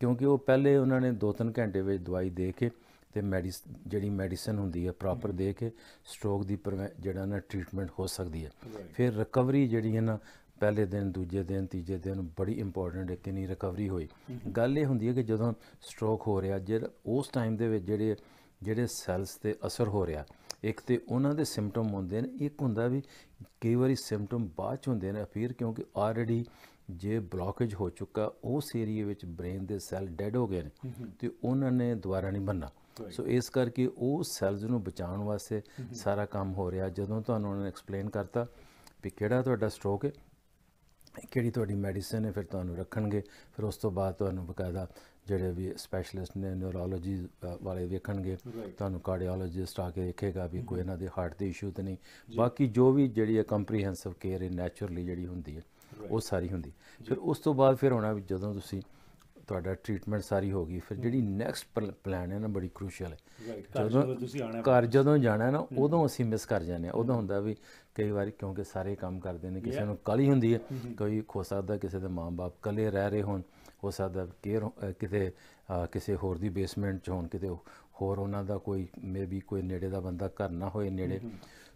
ਕਿਉਂਕਿ ਉਹ ਪਹਿਲੇ ਉਹਨਾਂ ਨੇ 2-3 ਘੰਟੇ ਵਿੱਚ ਦਵਾਈ ਦੇ ਕੇ ਤੇ ਮੈਡੀਸ ਜਿਹੜੀ ਮੈਡੀਸਨ ਹੁੰਦੀ ਹੈ ਪ੍ਰੋਪਰ ਦੇ ਕੇ ਸਟ੍ਰੋਕ ਦੀ ਜਿਹੜਾ ਨਾ ਟ੍ਰੀਟਮੈਂਟ ਹੋ ਸਕਦੀ ਹੈ ਫਿਰ ਰਿਕਵਰੀ ਜਿਹੜੀ ਹੈ ਨਾ ਪਹਿਲੇ ਦਿਨ ਦੂਜੇ ਦਿਨ ਤੀਜੇ ਦਿਨ ਬੜੀ ਇੰਪੋਰਟੈਂਟ ਹੈ ਕਿੰਨੀ ਰਿਕਵਰੀ ਹੋਈ ਗੱਲ ਇਹ ਹੁੰਦੀ ਹੈ ਕਿ ਜਦੋਂ ਸਟ੍ਰੋਕ ਹੋ ਰਿਹਾ ਜਿਹੜਾ ਉਸ ਟਾਈਮ ਦੇ ਵਿੱਚ ਜਿਹੜੇ ਜਿਹੜੇ ਸੈਲਸ ਤੇ ਅਸਰ ਹੋ ਰਿਹਾ ਇੱਕ ਤੇ ਉਹਨਾਂ ਦੇ ਸਿੰਪਟਮ ਹੁੰਦੇ ਨੇ ਇੱਕ ਹੁੰਦਾ ਵੀ ਕਈ ਵਾਰੀ ਸਿੰਪਟਮ ਬਾਅਦ ਚ ਹੁੰਦੇ ਨੇ ਫਿਰ ਕਿਉਂਕਿ ਆਲਰੇਡੀ ਜੇ ਬਲੌਕੇਜ ਹੋ ਚੁੱਕਾ ਉਸ ਏਰੀਆ ਵਿੱਚ ਬ੍ਰੇਨ ਦੇ ਸੈੱਲ ਡੈਡ ਹੋ ਗਏ ਨੇ ਤੇ ਉਹਨਾਂ ਨੇ ਦੁਬਾਰਾ ਨਹੀਂ ਬੰਨਾ ਸੋ ਇਸ ਕਰਕੇ ਉਹ ਸੈਲਸ ਨੂੰ ਬਚਾਉਣ ਵਾਸਤੇ ਸਾਰਾ ਕੰਮ ਹੋ ਰਿਹਾ ਜਦੋਂ ਤੁਹਾਨੂੰ ਉਹਨਾਂ ਨੇ ਐਕਸਪਲੇਨ ਕਰਤਾ ਵੀ ਕਿਹੜਾ ਤੁਹਾਡਾ ਸਟ੍ਰੋਕ ਹੈ ਕਿਹੜੀ ਤੁਹਾਡੀ ਮੈਡੀਸਨ ਹੈ ਫਿਰ ਤੁਹਾਨੂੰ ਰੱਖਣਗੇ ਫਿਰ ਉਸ ਤੋਂ ਬਾਅਦ ਤੁਹਾਨੂੰ ਬਕਾਇਦਾ ਜਿਹੜੇ ਵੀ ਸਪੈਸ਼ਲਿਸਟ ਨੇ ਨਿਊਰੋਲੋਜੀ ਵਾਲੇ ਵੇਖਣਗੇ ਤੁਹਾਨੂੰ ਕਾਰਡੀਓਲੋਜਿਸਟ ਆ ਕੇ ਦੇਖੇਗਾ ਵੀ ਕੋਈ mm-hmm. ਇਹਨਾਂ ਦੇ ਹਾਰਟ ਦੇ ਇਸ਼ੂ ਤੇ ਨਹੀਂ ਬਾਕੀ ਜੋ ਵੀ ਜਿਹੜੀ ਹੈ ਕੰਪਰੀਹੈਂਸਿਵ ਕੇਅਰ ਹੈ ਨੇਚਰਲੀ ਜਿਹੜੀ ਹੁੰਦੀ ਹੈ ਉਹ ਸਾਰੀ ਹੁੰਦੀ ਫਿਰ ਉਸ ਤੋਂ ਬਾਅਦ ਫਿਰ ਹੋਣਾ ਵੀ ਜਦੋਂ ਤੁਸੀਂ ਤੁਹਾਡਾ ਟ੍ਰੀਟਮੈਂਟ ਸਾਰੀ ਹੋ ਗਈ ਫਿਰ ਜਿਹੜੀ ਨੈਕਸਟ ਪਲਾਨ ਹੈ ਨਾ ਬੜੀ ਕ੍ਰੂਸ਼ੀਅਲ ਹੈ ਜਦੋਂ ਤੁਸੀਂ ਆਣਾ ਘਰ ਜਦੋਂ ਜਾਣਾ ਨਾ ਉਦੋਂ ਅਸੀਂ ਮਿਸ ਕਰ ਜਾਂਦੇ ਆ ਉਦੋਂ ਹੁੰਦਾ ਵੀ ਕਈ ਵਾਰ ਕਿਉਂਕਿ ਸਾਰੇ ਕੰਮ ਕਰਦੇ ਨੇ ਕਿਸੇ ਨੂੰ ਕਾਲੀ ਹੁੰਦੀ ਹੈ ਕੋਈ ਖੋ ਸਕਦਾ ਕਿਸੇ ਦੇ ਮਾਂ-ਬਾਪ ਕੱਲੇ ਰਹਿ ਰਹੇ ਹੋਣ ਹੋ ਸਕਦਾ ਕੇਅਰ ਕਿਤੇ ਕਿਸੇ ਹੋਰ ਦੀ ਬੇਸਮੈਂਟ 'ਚ ਹੋਣ ਕਿਤੇ ਹੋਰ ਉਹਨਾਂ ਦਾ ਕੋਈ ਮੇਬੀ ਕੋਈ ਨੇੜੇ ਦਾ ਬੰਦਾ ਘਰ ਨਾ ਹੋਏ ਨੇੜੇ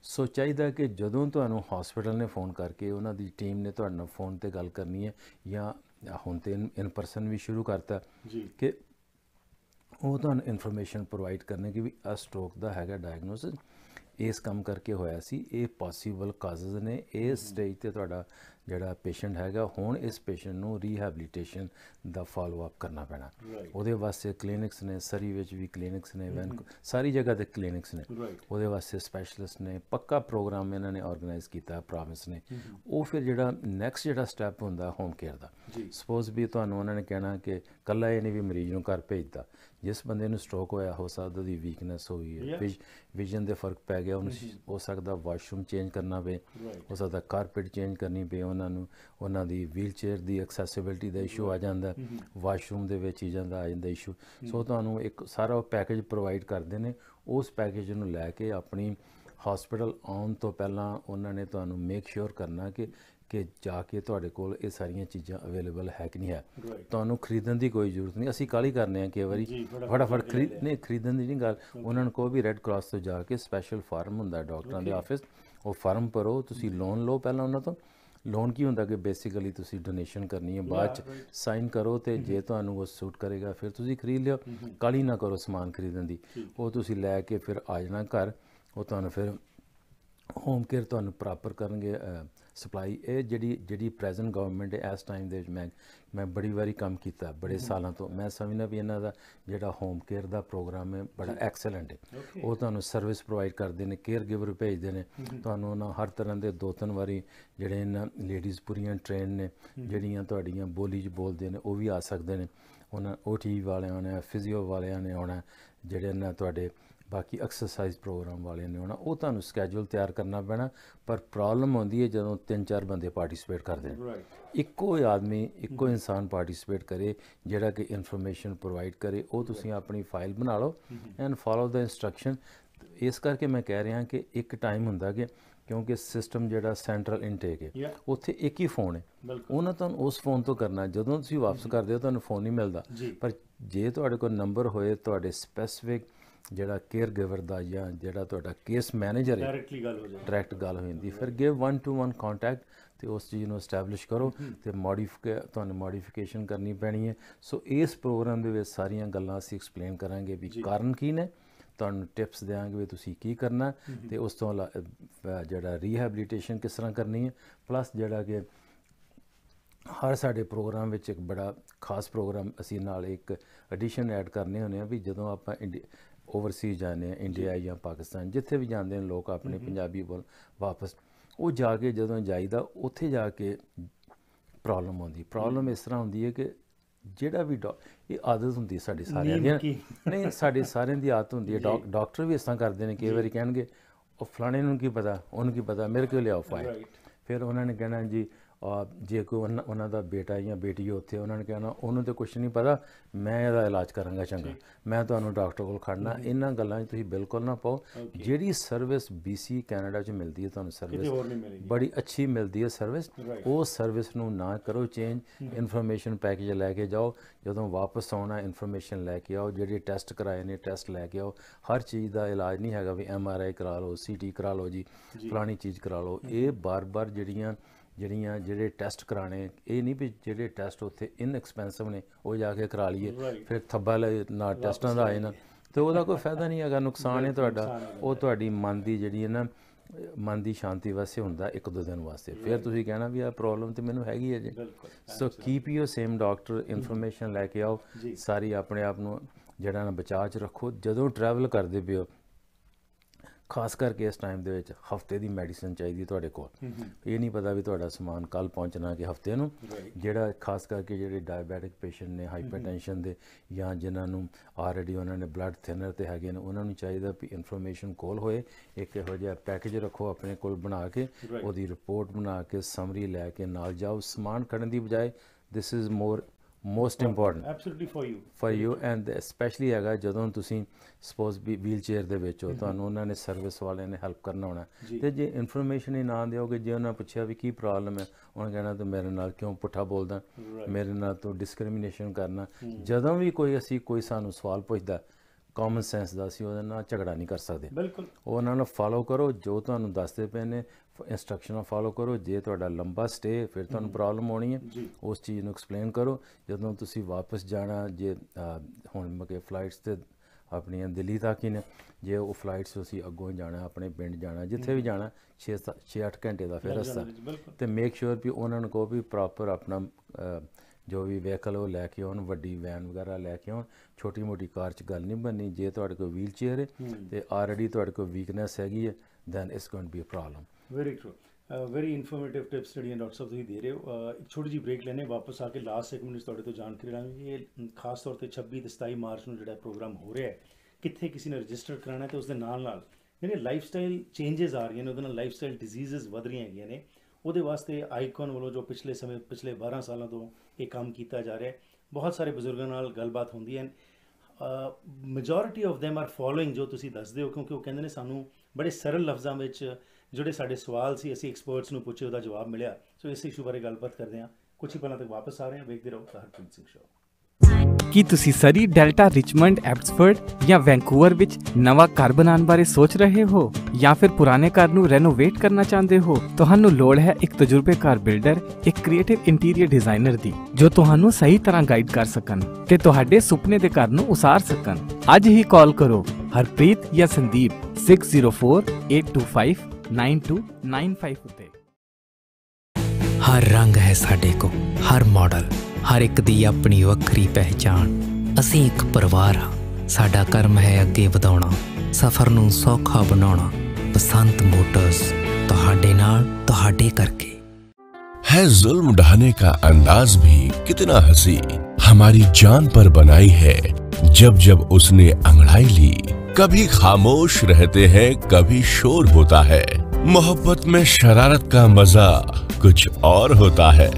ਸੋ ਚਾਹੀਦਾ ਕਿ ਜਦੋਂ ਤੁਹਾਨੂੰ ਹਸਪੀਟਲ ਨੇ ਫੋਨ ਕਰਕੇ ਉਹਨਾਂ ਦੀ ਟੀਮ ਨੇ ਤੁਹਾਡੇ ਨਾਲ ਫੋਨ ਤੇ ਗੱਲ ਕਰਨੀ ਹੈ ਜਾਂ ਹੁਣ ਤੇ ਇਨ ਪਰਸਨ ਵੀ ਸ਼ੁਰੂ ਕਰਤਾ ਜੀ ਕਿ ਉਹ ਤੁਹਾਨੂੰ ਇਨਫੋਰਮੇਸ਼ਨ ਪ੍ਰੋਵਾਈਡ ਕਰਨੇ ਕਿ ਵੀ ਅ ਸਟ੍ਰੋਕ ਦਾ ਹੈਗਾ ਡਾਇਗਨੋਸਿਸ ਇਸ ਕੰਮ ਕਰਕੇ ਹੋਇਆ ਸੀ ਇਹ ਪੋਸੀਬਲ ਕਾਜ਼ਸ ਨੇ ਇਸ ਸਟੇਜ ਤੇ ਤੁਹਾਡਾ ਜਿਹੜਾ ਪੇਸ਼ੈਂਟ ਹੈਗਾ ਹੁਣ ਇਸ ਪੇਸ਼ੈਂਟ ਨੂੰ ਰੀਹੈਬਿਲਿਟੇਸ਼ਨ ਦਾ ਫਾਲੋ ਅਪ ਕਰਨਾ ਪੈਣਾ ਉਹਦੇ ਵਾਸਤੇ ਕਲੀਨਿਕਸ ਨੇ ਸਰੀ ਵਿੱਚ ਵੀ ਕਲੀਨਿਕਸ ਨੇ ਵੈਨ mm-hmm. ਸਾਰੀ ਜਗ੍ਹਾ ਤੇ ਕਲੀਨਿਕਸ ਨੇ ਉਹਦੇ ਵਾਸਤੇ ਸਪੈਸ਼ਲਿਸਟ ਨੇ ਪੱਕਾ ਪ੍ਰੋਗਰਾਮ ਇਹਨਾਂ ਨੇ ਆਰਗੇਨਾਈਜ਼ ਕੀਤਾ ਪ੍ਰੋਵਿੰਸ ਨੇ mm-hmm. ਉਹ ਫਿਰ ਜਿਹੜਾ ਨੈਕਸਟ ਜਿਹੜਾ ਸਟੈਪ ਹੁੰਦਾ ਹੋਮ ਕੇਅਰ ਦਾ ਸਪੋਜ਼ ਵੀ ਤੁਹਾਨੂੰ ਉਹਨਾਂ ਨੇ ਕਹਿਣਾ ਕਿ ਕੱਲਾ ਇਹ ਨਹੀਂ ਵੀ ਮਰੀਜ਼ ਨੂੰ ਘਰ ਭੇਜਦਾ ਜਿਸ ਬੰਦੇ ਨੂੰ ਸਟ੍ਰੋਕ ਹੋਇਆ ਹੋ ਸਕਦਾ ਦੀ ਵੀਕਨੈਸ ਹੋਈ ਹੈ ਵਿਜ਼ਨ ਦੇ ਫਰਕ ਪੈ ਗਿਆ ਉਹਨੂੰ ਹੋ ਸਕਦਾ ਵਾਸ਼ਰੂਮ ਚੇਂਜ ਕਰਨਾ ਪਵੇ ਹੋ ਸਕਦਾ ਕਾਰਪੇਟ ਚੇਂਜ ਕਰਨੀ ਪਵੇ ਉਹਨਾਂ ਨੂੰ ਉਹਨਾਂ ਦੀ ਵੀਲਚੇਅਰ ਦੀ ਐਕਸੈਸਿਬਿਲਟੀ ਦਾ ਇਸ਼ੂ ਆ ਜਾਂਦਾ ਵਾਸ਼ਰੂਮ mm-hmm. ਦੇ ਵਿੱਚ ਹੀ ਜਾਂਦਾ ਆ ਜਾਂਦਾ ਇਸ਼ੂ mm-hmm. ਸੋ ਤੁਹਾਨੂੰ ਇੱਕ ਸਾਰਾ ਪੈਕੇਜ ਪ੍ਰੋਵਾਈਡ ਕਰਦੇ ਨੇ ਉਸ ਪੈਕੇਜ ਨੂੰ ਲੈ ਕੇ ਆਪਣੀ ਹਸਪੀਟਲ ਆਉਣ ਤੋਂ ਪਹਿਲਾਂ ਉਹਨਾਂ ਨੇ ਤੁਹਾਨੂੰ ਮੇਕ ਸ਼ੋਰ ਕਰਨਾ ਕਿ ਕਿ ਜਾ ਕੇ ਤੁਹਾਡੇ ਕੋਲ ਇਹ ਸਾਰੀਆਂ ਚੀਜ਼ਾਂ ਅਵੇਲੇਬਲ ਹੈ ਕਿ ਨਹੀਂ ਹੈ ਤੁਹਾਨੂੰ ਖਰੀਦਣ ਦੀ ਕੋਈ ਜ਼ਰੂਰਤ ਨਹੀਂ ਅਸੀਂ ਕਾਲੀ ਕਰਨੇ ਆ ਕਿ ਵਾਰੀ ਫਟਾਫਟ ਖਰੀਦ ਨਹੀਂ ਖਰੀਦਣ ਦੀ ਨਹੀਂ ਗੱਲ ਉਹਨਾਂ ਨੂੰ ਕੋ ਵੀ ਰੈੱਡ ਕਰਾਸ ਤੋਂ ਜਾ ਕੇ ਸਪੈਸ਼ਲ ਫਾਰਮ ਹੁੰਦਾ ਡਾਕਟਰਾਂ ਦੇ ਆਫਿਸ ਉਹ ਫਾਰਮ ਭਰੋ ਤੁਸੀਂ ਲੋਨ ਲਓ ਪਹਿਲਾਂ ਉਹਨਾਂ ਤੋਂ ਲੋਨ ਕੀ ਹੁੰਦਾ ਕਿ ਬੇਸਿਕਲੀ ਤੁਸੀਂ ਡੋਨੇਸ਼ਨ ਕਰਨੀ ਹੈ ਬਾਅਦ ਚ ਸਾਈਨ ਕਰੋ ਤੇ ਜੇ ਤੁਹਾਨੂੰ ਉਹ ਸੂਟ ਕਰੇਗਾ ਫਿਰ ਤੁਸੀਂ ਖਰੀਦ ਲਿਓ ਕਾਲੀ ਨਾ ਕਰੋ ਸਮਾਨ ਖਰੀਦਣ ਦੀ ਉਹ ਤੁਸੀਂ ਲੈ ਕੇ ਫਿਰ ਆ ਜਾਣਾ ਘਰ ਉਹ ਤੁਹਾਨੂੰ ਫਿਰ ਹੋਮ ਕੇਅਰ ਤੁਹਾਨੂੰ ਪ੍ਰੋਪਰ ਕਰਨਗੇ ਸਪਲਾਈ ਇਹ ਜਿਹੜੀ ਜਿਹੜੀ ਪ੍ਰੈਜ਼ੈਂਟ ਗਵਰਨਮੈਂਟ ਹੈ ਇਸ ਟਾਈਮ ਦੇ ਵਿੱਚ ਮੈਂ ਮੈਂ ਬੜੀ ਵਾਰੀ ਕੰਮ ਕੀਤਾ ਬੜੇ ਸਾਲਾਂ ਤੋਂ ਮੈਂ ਸਮਝਦਾ ਵੀ ਇਹਨਾਂ ਦਾ ਜਿਹੜਾ ਹੋਮ ਕੇਅਰ ਦਾ ਪ੍ਰੋਗਰਾਮ ਹੈ ਬੜਾ ਐਕਸਲੈਂਟ ਹੈ ਉਹ ਤੁਹਾਨੂੰ ਸਰਵਿਸ ਪ੍ਰੋਵਾਈਡ ਕਰਦੇ ਨੇ ਕੇਅਰ ਗਿਵਰ ਭੇਜਦੇ ਨੇ ਤੁਹਾਨੂੰ ਉਹਨਾਂ ਹਰ ਤਰ੍ਹਾਂ ਦੇ ਦੋ ਤਿੰਨ ਵਾਰੀ ਜਿਹੜੇ ਇਹਨਾਂ ਲੇਡੀਜ਼ ਪੂਰੀਆਂ ਟ੍ਰੇਨ ਨੇ ਜਿਹੜੀਆਂ ਤੁਹਾਡੀਆਂ ਬੋਲੀ 'ਚ ਬੋਲਦੇ ਨੇ ਉਹ ਵੀ ਆ ਸਕਦੇ ਨੇ ਉਹਨਾਂ ਓਟੀ ਵਾਲਿਆਂ ਨੇ ਫਿਜ਼ੀਓ ਵਾਲਿਆਂ ਨੇ ਆਉਣਾ ਜਿਹੜੇ ਨਾ ਤੁਹਾਡੇ ਬਾਕੀ ਐਕਸਰਸਾਈਜ਼ ਪ੍ਰੋਗਰਾਮ ਵਾਲਿਆਂ ਨੇ ਹੋਣਾ ਉਹ ਤੁਹਾਨੂੰ ਸਕੇਜੂਲ ਤਿਆਰ ਕਰਨਾ ਪੈਣਾ ਪਰ ਪ੍ਰੋਬਲਮ ਆਉਂਦੀ ਹੈ ਜਦੋਂ ਤਿੰਨ ਚਾਰ ਬੰਦੇ ਪਾਰਟਿਸਿਪੇਟ ਕਰਦੇ ਨੇ ਇੱਕੋ ਆਦਮੀ ਇੱਕੋ ਇਨਸਾਨ ਪਾਰਟਿਸਿਪੇਟ ਕਰੇ ਜਿਹੜਾ ਕਿ ਇਨਫੋਰਮੇਸ਼ਨ ਪ੍ਰੋਵਾਈਡ ਕਰੇ ਉਹ ਤੁਸੀਂ ਆਪਣੀ ਫਾਈਲ ਬਣਾ ਲਓ ਐਂਡ ਫਾਲੋ ਦਾ ਇਨਸਟਰਕਸ਼ਨ ਇਸ ਕਰਕੇ ਮੈਂ ਕਹਿ ਰਿਹਾ ਕਿ ਇੱਕ ਟਾਈਮ ਹੁੰਦਾ ਕਿ ਕਿਉਂਕਿ ਸਿਸਟਮ ਜਿਹੜਾ ਸੈਂਟਰਲ ਇਨਟੇਕ ਹੈ ਉੱਥੇ ਇੱਕ ਹੀ ਫੋਨ ਹੈ ਉਹਨਾਂ ਤੁਹਾਨੂੰ ਉਸ ਫੋਨ ਤੋਂ ਕਰਨਾ ਜਦੋਂ ਤੁਸੀਂ ਵਾਪਸ ਕਰਦੇ ਹੋ ਤੁਹਾਨੂੰ ਫੋਨ ਨਹੀਂ ਮਿਲਦਾ ਪਰ ਜੇ ਤੁਹਾਡੇ ਕੋਲ ਨੰਬਰ ਹੋਏ ਤੁਹਾਡੇ ਸਪੈਸਿਫਿਕ ਜਿਹੜਾ ਕੇਅਰ ਗਿਵਰ ਦਾ ਜਾਂ ਜਿਹੜਾ ਤੁਹਾਡਾ ਕੇਸ ਮੈਨੇਜਰ ਹੈ ਡਾਇਰੈਕਟਲੀ ਗੱਲ ਹੋ ਜਾਂਦੀ ਡਾਇਰੈਕਟ ਗੱਲ ਹੋ ਜਾਂਦੀ ਫਿਰ give one to one contact ਤੇ ਉਸ ਚੀਜ਼ ਨੂੰ ਸਟੈਬਲਿਸ਼ ਕਰੋ ਤੇ ਮੋਡੀਫਿਕੇ ਤੁਹਾਨੂੰ ਮੋਡੀਫਿਕੇਸ਼ਨ ਕਰਨੀ ਪੈਣੀ ਹੈ ਸੋ ਇਸ ਪ੍ਰੋਗਰਾਮ ਦੇ ਵਿੱਚ ਸਾਰੀਆਂ ਗੱਲਾਂ ਅਸੀਂ ਐਕਸਪਲੇਨ ਕਰਾਂਗੇ ਵੀ ਕਾਰਨ ਕੀ ਨੇ ਤੁਹਾਨੂੰ ਟਿਪਸ ਦੇਵਾਂਗੇ ਵੀ ਤੁਸੀਂ ਕੀ ਕਰਨਾ ਤੇ ਉਸ ਤੋਂ ਜਿਹੜਾ ਰੀਹੈਬਿਲਿਟੇਸ਼ਨ ਕਿਸ ਤਰ੍ਹਾਂ ਕਰਨੀ ਹੈ ਪਲੱਸ ਜਿਹੜਾ ਕਿ ਹਰ ਸਾਡੇ ਪ੍ਰੋਗਰਾਮ ਵਿੱਚ ਇੱਕ ਬੜਾ ਖਾਸ ਪ੍ਰੋਗਰਾਮ ਅਸੀਂ ਨਾਲ ਇੱਕ ਐਡੀਸ਼ਨ ਐਡ ਕਰਨੇ ਹੁੰਦੇ ਆ ਵੀ ਜਦੋਂ ਆਪਾਂ ਓਵਰਸੀ ਜਾਂਦੇ ਆ ਇੰਡੀਆ ਜਾਂ ਪਾਕਿਸਤਾਨ ਜਿੱਥੇ ਵੀ ਜਾਂਦੇ ਨੇ ਲੋਕ ਆਪਣੇ ਪੰਜਾਬੀ ਬੋਲ ਵਾਪਸ ਉਹ ਜਾ ਕੇ ਜਦੋਂ ਜਾਈਦਾ ਉੱਥੇ ਜਾ ਕੇ ਪ੍ਰੋਬਲਮ ਆਉਂਦੀ ਪ੍ਰੋਬਲਮ ਇਸ ਤਰ੍ਹਾਂ ਹੁੰਦੀ ਹੈ ਕਿ ਜਿਹੜਾ ਵੀ ਇਹ ਆਦਤ ਹੁੰਦੀ ਸਾਡੇ ਸਾਰਿਆਂ ਦੀ ਨਹੀਂ ਸਾਡੇ ਸਾਰਿਆਂ ਦੀ ਆਦਤ ਹੁੰਦੀ ਹੈ ਡਾਕਟਰ ਵੀ ਇਸ ਤਰ੍ਹਾਂ ਕਰਦੇ ਨੇ ਕਈ ਵਾਰੀ ਕਹਿਣਗੇ ਉਹ ਫਲਾਣੇ ਨੂੰ ਕੀ ਪਤਾ ਉਹਨੂੰ ਕੀ ਪਤਾ ਮੇਰੇ ਕੋਲ ਲਿਆਓ ਫਾਈਲ ਫਿਰ ਉਹਨਾਂ ਨੇ ਕਹਿਣਾ ਜੀ ਔਰ ਜੇ ਕੋਈ ਉਹਨਾਂ ਦਾ ਬੇਟਾ ਜਾਂ ਬੇਟੀ ਉੱਥੇ ਉਹਨਾਂ ਨੇ ਕਹਿਣਾ ਉਹਨੂੰ ਤੇ ਕੁਝ ਨਹੀਂ ਪਤਾ ਮੈਂ ਇਹਦਾ ਇਲਾਜ ਕਰਾਂਗਾ ਚੰਗਾ ਮੈਂ ਤੁਹਾਨੂੰ ਡਾਕਟਰ ਕੋਲ ਖੜਨਾ ਇਹਨਾਂ ਗੱਲਾਂ 'ਚ ਤੁਸੀਂ ਬਿਲਕੁਲ ਨਾ ਪਾਓ ਜਿਹੜੀ ਸਰਵਿਸ BC ਕੈਨੇਡਾ 'ਚ ਮਿਲਦੀ ਹੈ ਤੁਹਾਨੂੰ ਸਰਵਿਸ ਬੜੀ ਅੱਛੀ ਮਿਲਦੀ ਹੈ ਸਰਵਿਸ ਉਹ ਸਰਵਿਸ ਨੂੰ ਨਾ ਕਰੋ ਚੇਂਜ ਇਨਫੋਰਮੇਸ਼ਨ ਪੈਕੇਜ ਲੈ ਕੇ ਜਾਓ ਜਦੋਂ ਵਾਪਸ ਆਉਣਾ ਇਨਫੋਰਮੇਸ਼ਨ ਲੈ ਕੇ ਆਓ ਜਿਹੜੇ ਟੈਸਟ ਕਰਾਏ ਨੇ ਟੈਸਟ ਲੈ ਕੇ ਆਓ ਹਰ ਚੀਜ਼ ਦਾ ਇਲਾਜ ਨਹੀਂ ਹੈਗਾ ਵੀ ਐਮ ਆਰ ਆਈ ਕਰਾ ਲਓ ਸੀਟੀ ਕਰਾ ਲਓ ਜੀ ਫਲਾਣੀ ਚੀਜ਼ ਕਰਾ ਲਓ ਇਹ ਬਾਰ-ਬਾਰ ਜਿਹੜੀਆਂ ਜਿਹੜੀਆਂ ਜਿਹੜੇ ਟੈਸਟ ਕਰਾਣੇ ਇਹ ਨਹੀਂ ਵੀ ਜਿਹੜੇ ਟੈਸਟ ਉੱਥੇ ਇਨਐਕਸਪੈਂਸਿਵ ਨੇ ਉਹ ਜਾ ਕੇ ਕਰਾ ਲਈਏ ਫਿਰ ਥੱਬਾ ਲੈ ਨਾ ਟੈਸਟਾਂ ਦਾ ਆਏ ਨਾ ਤੇ ਉਹਦਾ ਕੋਈ ਫਾਇਦਾ ਨਹੀਂ ਹੈਗਾ ਨੁਕਸਾਨ ਹੈ ਤੁਹਾਡਾ ਉਹ ਤੁਹਾਡੀ ਮਨ ਦੀ ਜਿਹੜੀ ਹੈ ਨਾ ਮਨ ਦੀ ਸ਼ਾਂਤੀ ਵਾਸਤੇ ਹੁੰਦਾ ਇੱਕ ਦੋ ਦਿਨ ਵਾਸਤੇ ਫਿਰ ਤੁਸੀਂ ਕਹਿਣਾ ਵੀ ਆ ਪ੍ਰੋਬਲਮ ਤੇ ਮੈਨੂੰ ਹੈਗੀ ਹੈ ਜੀ so keep you same doctor information ਲੈ ਕੇ ਆਓ ਸਾਰੀ ਆਪਣੇ ਆਪ ਨੂੰ ਜਿਹੜਾ ਨਾ ਬਚਾਅ ਚ ਰੱਖੋ ਜਦੋਂ ਟਰੈਵਲ ਕਰਦੇ ਪਿਓ ਖਾਸ ਕਰਕੇ ਇਸ ਟਾਈਮ ਦੇ ਵਿੱਚ ਹਫਤੇ ਦੀ ਮੈਡੀਸਨ ਚਾਹੀਦੀ ਤੁਹਾਡੇ ਕੋਲ ਇਹ ਨਹੀਂ ਪਤਾ ਵੀ ਤੁਹਾਡਾ ਸਮਾਨ ਕੱਲ ਪਹੁੰਚਣਾ ਕਿ ਹਫਤੇ ਨੂੰ ਜਿਹੜਾ ਖਾਸ ਕਰਕੇ ਜਿਹੜੇ ਡਾਇਬੈਟਿਕ ਪੇਸ਼ੈਂਟ ਨੇ ਹਾਈਪਰਟੈਂਸ਼ਨ ਦੇ ਜਾਂ ਜਿਨ੍ਹਾਂ ਨੂੰ ਆਲਰੇਡੀ ਉਹਨਾਂ ਨੇ ਬਲੱਡ ਥਿਨਰ ਤੇ ਹੈਗੇ ਨੇ ਉਹਨਾਂ ਨੂੰ ਚਾਹੀਦਾ ਵੀ ਇਨਫੋਰਮੇਸ਼ਨ ਕੋਲ ਹੋਏ ਇੱਕ ਇਹੋ ਜਿਹਾ ਪੈਕੇਜ ਰੱਖੋ ਆਪਣੇ ਕੋਲ ਬਣਾ ਕੇ ਉਹਦੀ ਰਿਪੋਰਟ ਬਣਾ ਕੇ ਸਮਰੀ ਲੈ ਕੇ ਨਾਲ ਜਾਓ ਸਮਾਨ ਖੜਨ ਦੀ ਬਜਾਏ this is more most important absolutely for you for you and specially ਹੈਗਾ ਜਦੋਂ ਤੁਸੀਂ ਸਪੋਜ਼ ਵੀ ਵੀਲ ਚੇਅਰ ਦੇ ਵਿੱਚ ਹੋ mm-hmm. ਤੁਹਾਨੂੰ ਉਹਨਾਂ ਨੇ ਸਰਵਿਸ ਵਾਲਿਆਂ ਨੇ ਹੈਲਪ ਕਰਨਾ ਹੋਣਾ ਤੇ ਜੇ ਇਨਫੋਰਮੇਸ਼ਨ ਹੀ ਨਾ ਦਿਓਗੇ ਜੇ ਉਹਨਾਂ ਪੁੱਛਿਆ ਵੀ ਕੀ ਪ੍ਰੋਬਲਮ ਹੈ ਉਹਨਾਂ ਕਹਿਣਾ ਤੇ ਮੇਰੇ ਨਾਲ ਕਿਉਂ ਪੁੱਠਾ ਬੋਲਦਾ ਮੇਰੇ ਨਾਲ ਤੋਂ ਡਿਸਕ੍ਰਿਮੀਨੇਸ਼ਨ ਕਰਨਾ mm-hmm. ਜਦੋਂ ਵੀ ਕੋਈ ਅਸੀਂ ਕੋਈ ਸਾਨੂੰ ਸਵਾਲ ਪੁੱਛਦਾ ਕਾਮਨ ਸੈਂਸ ਦਾ ਸੀ ਉਹਦੇ ਨਾਲ ਝਗੜਾ ਨਹੀਂ ਕਰ ਸਕਦੇ ਬਿਲਕੁਲ ਉਹਨਾਂ ਨੂੰ ਫਾਲੋ ਕਰੋ ਜੋ ਤੁਹਾਨੂੰ ਦੱਸਦੇ ਪਏ ਨੇ ਇਨਸਟਰਕਸ਼ਨਾਂ ਫਾਲੋ ਕਰੋ ਜੇ ਤੁਹਾਡਾ ਲੰਬਾ ਸਟੇ ਫਿਰ ਤੁਹਾਨੂੰ ਪ੍ਰੋਬਲਮ ਹੋਣੀ ਹੈ ਉਸ ਚੀਜ਼ ਨੂੰ ਐਕਸਪਲੇਨ ਕਰੋ ਜਦੋਂ ਤੁਸੀਂ ਵਾਪਸ ਜਾਣਾ ਜੇ ਹੁਣ ਮਕੇ ਫਲਾਈਟਸ ਤੇ ਆਪਣੀਆਂ ਦਿੱਲੀ ਤੱਕ ਹੀ ਨੇ ਜੇ ਉਹ ਫਲਾਈਟਸ ਤੁਸੀਂ ਅੱਗੋਂ ਜਾਣਾ ਆਪਣੇ ਪਿੰਡ ਜਾਣਾ ਜਿੱਥੇ ਵੀ ਜਾਣਾ 6 6-8 ਘੰਟੇ ਦਾ ਫਿਰ ਰਸਤਾ ਤੇ ਮੇਕ ਸ਼ੋਰ ਵੀ ਉਹਨਾਂ ਨੂੰ ਕਹੋ ਵੀ ਪ੍ਰੋਪਰ ਆਪਣਾ ਜੋ ਵੀ ਵਹੀਕਲ ਉਹ ਲੈ ਕੇ ਆਉਣ ਵੱਡੀ ਵੈਨ ਵਗੈਰਾ ਲੈ ਕੇ ਆਉਣ ਛੋਟੀ ਮੋਟੀ ਕਾਰ 'ਚ ਗੱਲ ਨਹੀਂ ਬਣਨੀ ਜੇ ਤੁਹਾਡੇ ਕੋਲ ਵੀਲ ਚੇਅਰ ਹੈ ਤੇ ਆਲਰੇਡੀ ਤੁਹਾਡੇ ਕੋਲ ਵੀਕਨੈਸ ਹੈਗੀ ਹੈ then it's going to be a problem very true very informative tips ਜਿਹੜੀਆਂ ਡਾਕਟਰ ਸਾਹਿਬ ਤੁਸੀਂ ਦੇ ਰਹੇ ਹੋ uh, ਇੱਕ ਛੋਟੀ ਜੀ ਬ੍ਰੇਕ ਲੈਨੇ ਵਾਪਸ ਆ ਕੇ ਲਾਸਟ 1 ਮਿੰਟ ਤੁਹਾਡੇ ਤੋਂ ਜਾਣਕਾਰੀ ਲਾਂਗੇ ਇਹ ਖਾਸ ਤੌਰ ਤੇ 26 ਤੇ 27 ਮਾਰਚ ਨੂੰ ਜਿਹੜਾ ਪ੍ਰੋਗਰਾਮ ਹੋ ਰਿਹਾ ਹੈ ਕਿੱਥੇ ਕਿਸੇ ਨੇ ਰਜਿਸਟਰ ਕਰਾਣਾ ਤੇ ਉਸ ਦੇ ਨਾਲ ਨਾਲ ਜਿਹੜੇ ਲਾਈਫ ਸਟਾਈਲ ਚੇਂਜਸ ਆ ਰਹੀਆਂ ਨੇ ਉਹਦੇ ਨਾਲ ਲਾਈਫ ਸਟਾਈਲ ਡਿਜ਼ੀਜ਼ਸ ਵਧ ਰਹੀਆਂ ਹੈਗੀਆਂ ਨੇ ਉਹਦੇ ਵਾਸਤੇ ਆਈਕਨ ਵੱਲੋਂ ਜੋ ਪਿਛਲੇ ਸਮੇਂ ਪਿਛਲੇ 12 ਸਾਲਾਂ ਤੋਂ ਇਹ ਕੰਮ ਕੀਤਾ ਜਾ ਰਿਹਾ ਹੈ ਬਹੁਤ ਸਾਰੇ ਬਜ਼ੁਰਗਾਂ ਨਾਲ ਗੱਲਬਾਤ ਹੁੰਦੀ ਹੈ majority of them are following ਜੋ ਤੁਸੀਂ ਦੱਸਦੇ ਹੋ ਕਿਉਂਕਿ ਉਹ ਕਹਿੰਦੇ ਨੇ ਸਾਨੂੰ ਬੜੇ ਸਰਲ ਲਫ਼ਜ਼ਾਂ ਵਿੱਚ ਜਿਹੜੇ ਸਾਡੇ ਸਵਾਲ ਸੀ ਅਸੀਂ ਐਕਸਪਰਟਸ ਨੂੰ ਪੁੱਛੇ ਉਹਦਾ ਜਵਾਬ ਮਿਲਿਆ ਸੋ ਇਸ ਇਸ਼ੂ ਬਾਰੇ ਗੱਲਬਾਤ ਕਰਦੇ ਹਾਂ ਕੁਝ ਹੀ ਪਲਾਂ ਤੱਕ ਵਾਪਸ ਆ ਰਹੇ ਹਾਂ ਵੇਖਦੇ ਰਹੋ ਹਰਪ੍ਰੀਤ ਸਿੰਘ ਸ਼ੋਅ ਕੀ ਤੁਸੀਂ ਸਰੀ ਡੈਲਟਾ ਰਿਚਮੰਡ ਐਬਟਸਫੋਰਡ ਜਾਂ ਵੈਂਕੂਵਰ ਵਿੱਚ ਨਵਾਂ ਘਰ ਬਣਾਉਣ ਬਾਰੇ ਸੋਚ ਰਹੇ ਹੋ ਜਾਂ ਫਿਰ ਪੁਰਾਣੇ ਘਰ ਨੂੰ ਰੈਨੋਵੇਟ ਕਰਨਾ ਚਾਹੁੰਦੇ ਹੋ ਤੁਹਾਨੂੰ ਲੋੜ ਹੈ ਇੱਕ ਤਜਰਬੇਕਾਰ ਬਿਲਡਰ ਇੱਕ ਕ੍ਰੀਏਟਿਵ ਇੰਟੀਰੀਅਰ ਡਿਜ਼ਾਈਨਰ ਦੀ ਜੋ ਤੁਹਾਨੂੰ ਸਹੀ ਤਰ੍ਹਾਂ ਗਾਈਡ ਕਰ ਸਕਣ ਤੇ ਤੁਹਾਡੇ ਸੁਪਨੇ ਦੇ ਘਰ ਨੂੰ ਉਸਾਰ ਸਕਣ ਅੱਜ ਹੀ ਕਾਲ ਕਰੋ ਹਰਪ੍ਰੀਤ ਜਾਂ ਸੰਦੀਪ 604825 9295 ਉਤੇ ਹਰ ਰੰਗ ਹੈ ਸਾਡੇ ਕੋ ਹਰ ਮਾਡਲ ਹਰ ਇੱਕ ਦੀ ਆਪਣੀ ਵੱਖਰੀ ਪਹਿਚਾਨ ਅਸੀਂ ਇੱਕ ਪਰਿਵਾਰ ਹਾਂ ਸਾਡਾ ਕਰਮ ਹੈ ਅੱਗੇ ਵਧਾਉਣਾ ਸਫ਼ਰ ਨੂੰ ਸੌਖਾ ਬਣਾਉਣਾ ਬਸੰਤ ਮੋਟਰਸ ਤੁਹਾਡੇ ਨਾਲ ਤੁਹਾਡੇ ਕਰਕੇ ਹੈ ਜ਼ੁਲਮ ਢਾਹਨੇ का ਅੰਦਾਜ਼ ਵੀ कितना हंसी हमारी जान ਪਰ ਬਣਾਈ ਹੈ जब जब ਉਸਨੇ ਅੰਗੜਾਈ ਲਈ कभी खामोश रहते हैं कभी शोर होता है मोहब्बत में शरारत का मजा कुछ और होता है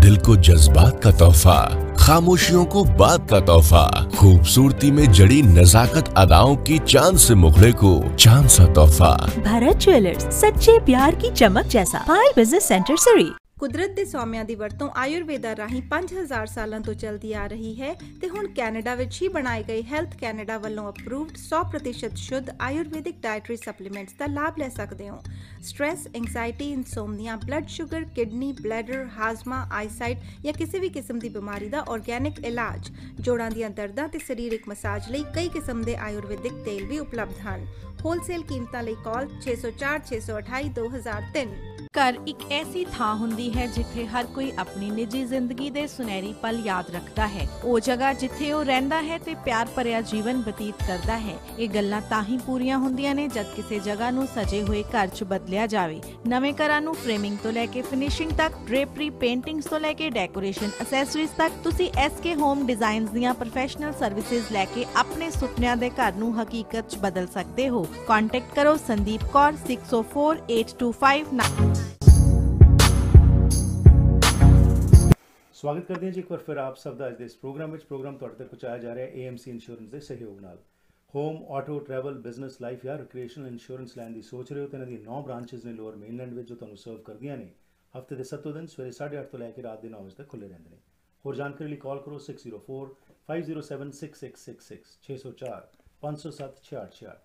दिल को जज्बात का तोहफा खामोशियों को बात का तोहफा खूबसूरती में जड़ी नजाकत अदाओं की चांद से मुखड़े को चांद सा तोहफा भारत ज्वेलर्स सच्चे प्यार की चमक जैसा बिजनेस सेंटर सरी ਕੁਦਰਤ ਦੇ ਸੌਮਿਆਂ ਦੀ ਵਰਤੋਂ ਆਯੁਰਵੇਦਾ ਰਾਹੀਂ 5000 ਸਾਲਾਂ ਤੋਂ ਚੱਲਦੀ ਆ ਰਹੀ ਹੈ ਤੇ ਹੁਣ ਕੈਨੇਡਾ ਵਿੱਚ ਹੀ ਬਣਾਏ ਗਏ ਹੈਲਥ ਕੈਨੇਡਾ ਵੱਲੋਂ ਅਪਰੂਵਡ 100% ਸ਼ੁੱਧ ਆਯੁਰਵੈਦਿਕ ਡਾਈਟਰੀ ਸਪਲੀਮੈਂਟਸ ਦਾ ਲਾਭ ਲੈ ਸਕਦੇ ਹੋ stress anxiety insomnia blood sugar kidney bladder ਹਾਜ਼ਮਾ ਆਈਸਾਈਟ ਜਾਂ ਕਿਸੇ ਵੀ ਕਿਸਮ ਦੀ ਬਿਮਾਰੀ ਦਾ ਆਰਗੈਨਿਕ ਇਲਾਜ ਜੋੜਾਂ ਦੀਆਂ ਦਰਦਾਂ ਤੇ ਸਰੀਰਕ ਮਸਾਜ ਲਈ ਕਈ ਕਿਸਮ ਦੇ ਆਯੁਰਵੈਦਿਕ ਤੇਲ ਵੀ ਉਪਲਬਧ ਹਨ ਹੋਲਸੇਲ ਕੀਮਤਾਂ ਲਈ ਕਾਲ 604 628 2003 ਘਰ ਇੱਕ ਐਸੀ ਥਾਂ ਹੁੰਦੀ ਹੈ ਜਿੱਥੇ ਹਰ ਕੋਈ ਆਪਣੀ ਨਿੱਜੀ ਜ਼ਿੰਦਗੀ ਦੇ ਸੁਨਹਿਰੀ ਪਲ ਯਾਦ ਰੱਖਦਾ ਹੈ ਉਹ ਜਗ੍ਹਾ ਜਿੱਥੇ ਉਹ ਰਹਿੰਦਾ ਹੈ ਤੇ ਪਿਆਰ ਭਰਿਆ ਜੀਵਨ ਬਤੀਤ ਕਰਦਾ ਹੈ ਇਹ ਗੱਲਾਂ ਤਾਂ ਹੀ ਪੂਰੀਆਂ ਹੁੰਦੀਆਂ ਨੇ ਜਦ ਕਿਸੇ ਜਗ੍ਹਾ ਨੂੰ ਸਜੇ ਹੋਏ ਘਰ 'ਚ ਲਿਆ ਜਾਵੇ ਨਵੇਂ ਘਰਾਂ ਨੂੰ ਫਰੇਮਿੰਗ ਤੋਂ ਲੈ ਕੇ ਫਿਨਿਸ਼ਿੰਗ ਤੱਕ ਡ੍ਰੇਪਰੀ ਪੇਂਟਿੰਗਸ ਤੋਂ ਲੈ ਕੇ ਡੈਕੋਰੇਸ਼ਨ ਅਸੈਸਰੀਜ਼ ਤੱਕ ਤੁਸੀਂ ਐਸਕੇ ਹੋਮ ਡਿਜ਼ਾਈਨਸ ਦੀਆਂ ਪ੍ਰੋਫੈਸ਼ਨਲ ਸਰਵਿਸਿਜ਼ ਲੈ ਕੇ ਆਪਣੇ ਸੁਪਨਿਆਂ ਦੇ ਘਰ ਨੂੰ ਹਕੀਕਤ 'ਚ ਬਦਲ ਸਕਦੇ ਹੋ ਕੰਟੈਕਟ ਕਰੋ ਸੰਦੀਪ ਕੌਰ 604825 ਸਵਾਗਤ ਕਰਦੇ ਹਾਂ ਜੀ ਇੱਕ ਵਾਰ ਫਿਰ ਆਪ ਸਭ ਦਾ ਅੱਜ ਦੇ ਇਸ ਪ੍ਰੋਗਰਾਮ ਵਿੱਚ ਪ੍ਰੋਗਰਾਮ ਤੁਹਾਡੇ ਤੱਕ ਪਹੁੰਚਾਇਆ ਜਾ ਰਿਹਾ ਹੈ ਏਐਮਸੀ ਇੰਸ਼ੋਰੈਂਸ ਦੇ ਸਹਿਯੋਗ ਨਾਲ home auto travel business life ਯਾ ਰਿਕ੍ਰੀਏਸ਼ਨਲ ਇੰਸ਼ੋਰੈਂਸ ਲੈਣ ਦੀ ਸੋਚ ਰਹੇ ਹੋ ਤਾਂ ਇਹਨਾਂ ਦੀ 9 ਬ੍ਰਾਂਚਸ ਨੇ ਲੋਅਰ ਮੇਨਲੈਂਡ ਵਿੱਚ ਜੋ ਤੁਹਾਨੂੰ ਸਰਵ ਕਰਦੀਆਂ ਨੇ ਹਫਤੇ ਦੇ 7 ਦਿਨ ਸਵੇਰੇ 8:30 ਤੋਂ ਲੈ ਕੇ ਰਾਤ ਦੇ 9 ਵਜੇ ਤੱਕ ਖੁੱਲੇ ਰਹਿੰਦੇ ਨੇ ਹੋਰ ਜਾਣਕਾਰੀ ਲਈ ਕਾਲ ਕਰੋ 604 5076666604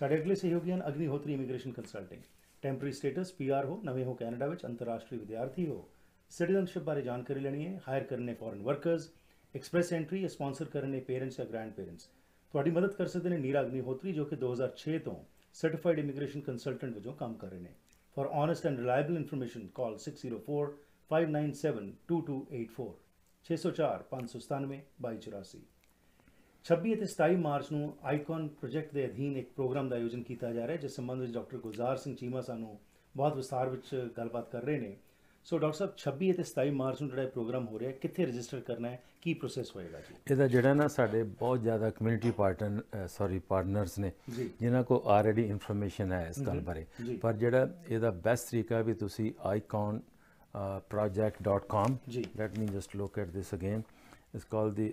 ਸਾਡੇ ਅਗਲੇ ਸਹਿਯੋਗੀ ਹਨ Agnihotri immigration consulting temporary status PR ਹੋ ਨਵੇਂ ਹੋ ਕੈਨੇਡਾ ਵਿੱਚ ਅੰਤਰਰਾਸ਼ਟਰੀ ਵਿਦਿਆਰਥੀ ਹੋ ਸਿਟੀਜ਼ਨਸ਼ਿਪ ਬਾਰੇ ਜਾਣਕਾਰੀ ਲੈਣੀ ਹੈ ਹਾਇਰ ਕਰਨੇ foreign workers express entry sponsor ਕਰਨੇ ਪੇਰੈਂਟਸ ਜਾਂ ਗ੍ਰੈਂਡ ਪੇਰੈਂਟਸ ਤੁਹਾਡੀ ਮਦਦ ਕਰ ਸਕਦੇ ਨੇ ਨੀਰਾਗਨੀ ਹੋਤਰੀ ਜੋ ਕਿ 2006 ਤੋਂ ਸਰਟੀਫਾਈਡ ਇਮੀਗ੍ਰੇਸ਼ਨ ਕੰਸਲਟੈਂਟ ਵਜੋਂ ਕੰਮ ਕਰ ਰਹੇ ਨੇ for honest and reliable information call 604 597 2284 604 597 2284 26 ਅਤੇ 27 ਮਾਰਚ ਨੂੰ ਆਈਕਨ ਪ੍ਰੋਜੈਕਟ ਦੇ ਅਧੀਨ ਇੱਕ ਪ੍ਰੋਗਰਾਮ ਦਾ ਆਯੋਜਨ ਕੀਤਾ ਜਾ ਰਿਹਾ ਹੈ ਜਿਸ ਸੰਬੰਧ ਵਿੱਚ ਡਾਕਟਰ ਗੁਜ਼ਾਰ ਸਿੰਘ ਚੀਮਾ ਸਾਨੂੰ ਬਹੁਤ ਵਿਸਥਾਰ ਵਿੱਚ ਗੱਲਬਾਤ ਕਰ ਰਹੇ ਨੇ ਸੋ ਡਾਕਟਰ ਸਾਹਿਬ 26 ਅਤੇ 27 ਮਾਰਚ ਨੂੰ ਜਿਹੜਾ ਇਹ ਪ੍ਰੋਗਰਾਮ ਹੋ ਰਿਹਾ ਹੈ ਕਿੱਥੇ ਰਜਿਸਟਰ ਕਰਨਾ ਹੈ ਕੀ ਪ੍ਰੋਸੈਸ ਹੋਏਗਾ ਜੀ ਇਹਦਾ ਜਿਹੜਾ ਨਾ ਸਾਡੇ ਬਹੁਤ ਜ਼ਿਆਦਾ ਕਮਿਊਨਿਟੀ ਪਾਰਟਨ ਸੌਰੀ ਪਾਰਟਨਰਸ ਨੇ ਜਿਨ੍ਹਾਂ ਕੋ ਆਲਰੇਡੀ ਇਨਫੋਰਮੇਸ਼ਨ ਹੈ ਇਸ ਗੱਲ ਬਾਰੇ ਪਰ ਜਿਹੜਾ ਇਹਦਾ ਬੈਸਟ ਤਰੀਕਾ ਵੀ ਤੁਸੀਂ icon project.com let me just look at this again it's called the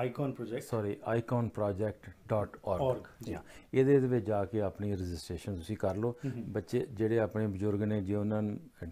icon project sorry iconproject.org yeah ਇਹਦੇ ਦੇ ਵਿੱਚ ਜਾ ਕੇ ਆਪਣੀ ਰਜਿਸਟ੍ਰੇਸ਼ਨ ਤੁਸੀਂ ਕਰ ਲਓ ਬੱਚੇ ਜਿਹੜੇ ਆਪਣੇ ਬਜ਼ੁਰਗ ਨੇ ਜੇ ਉਹਨਾਂ ਨੂੰ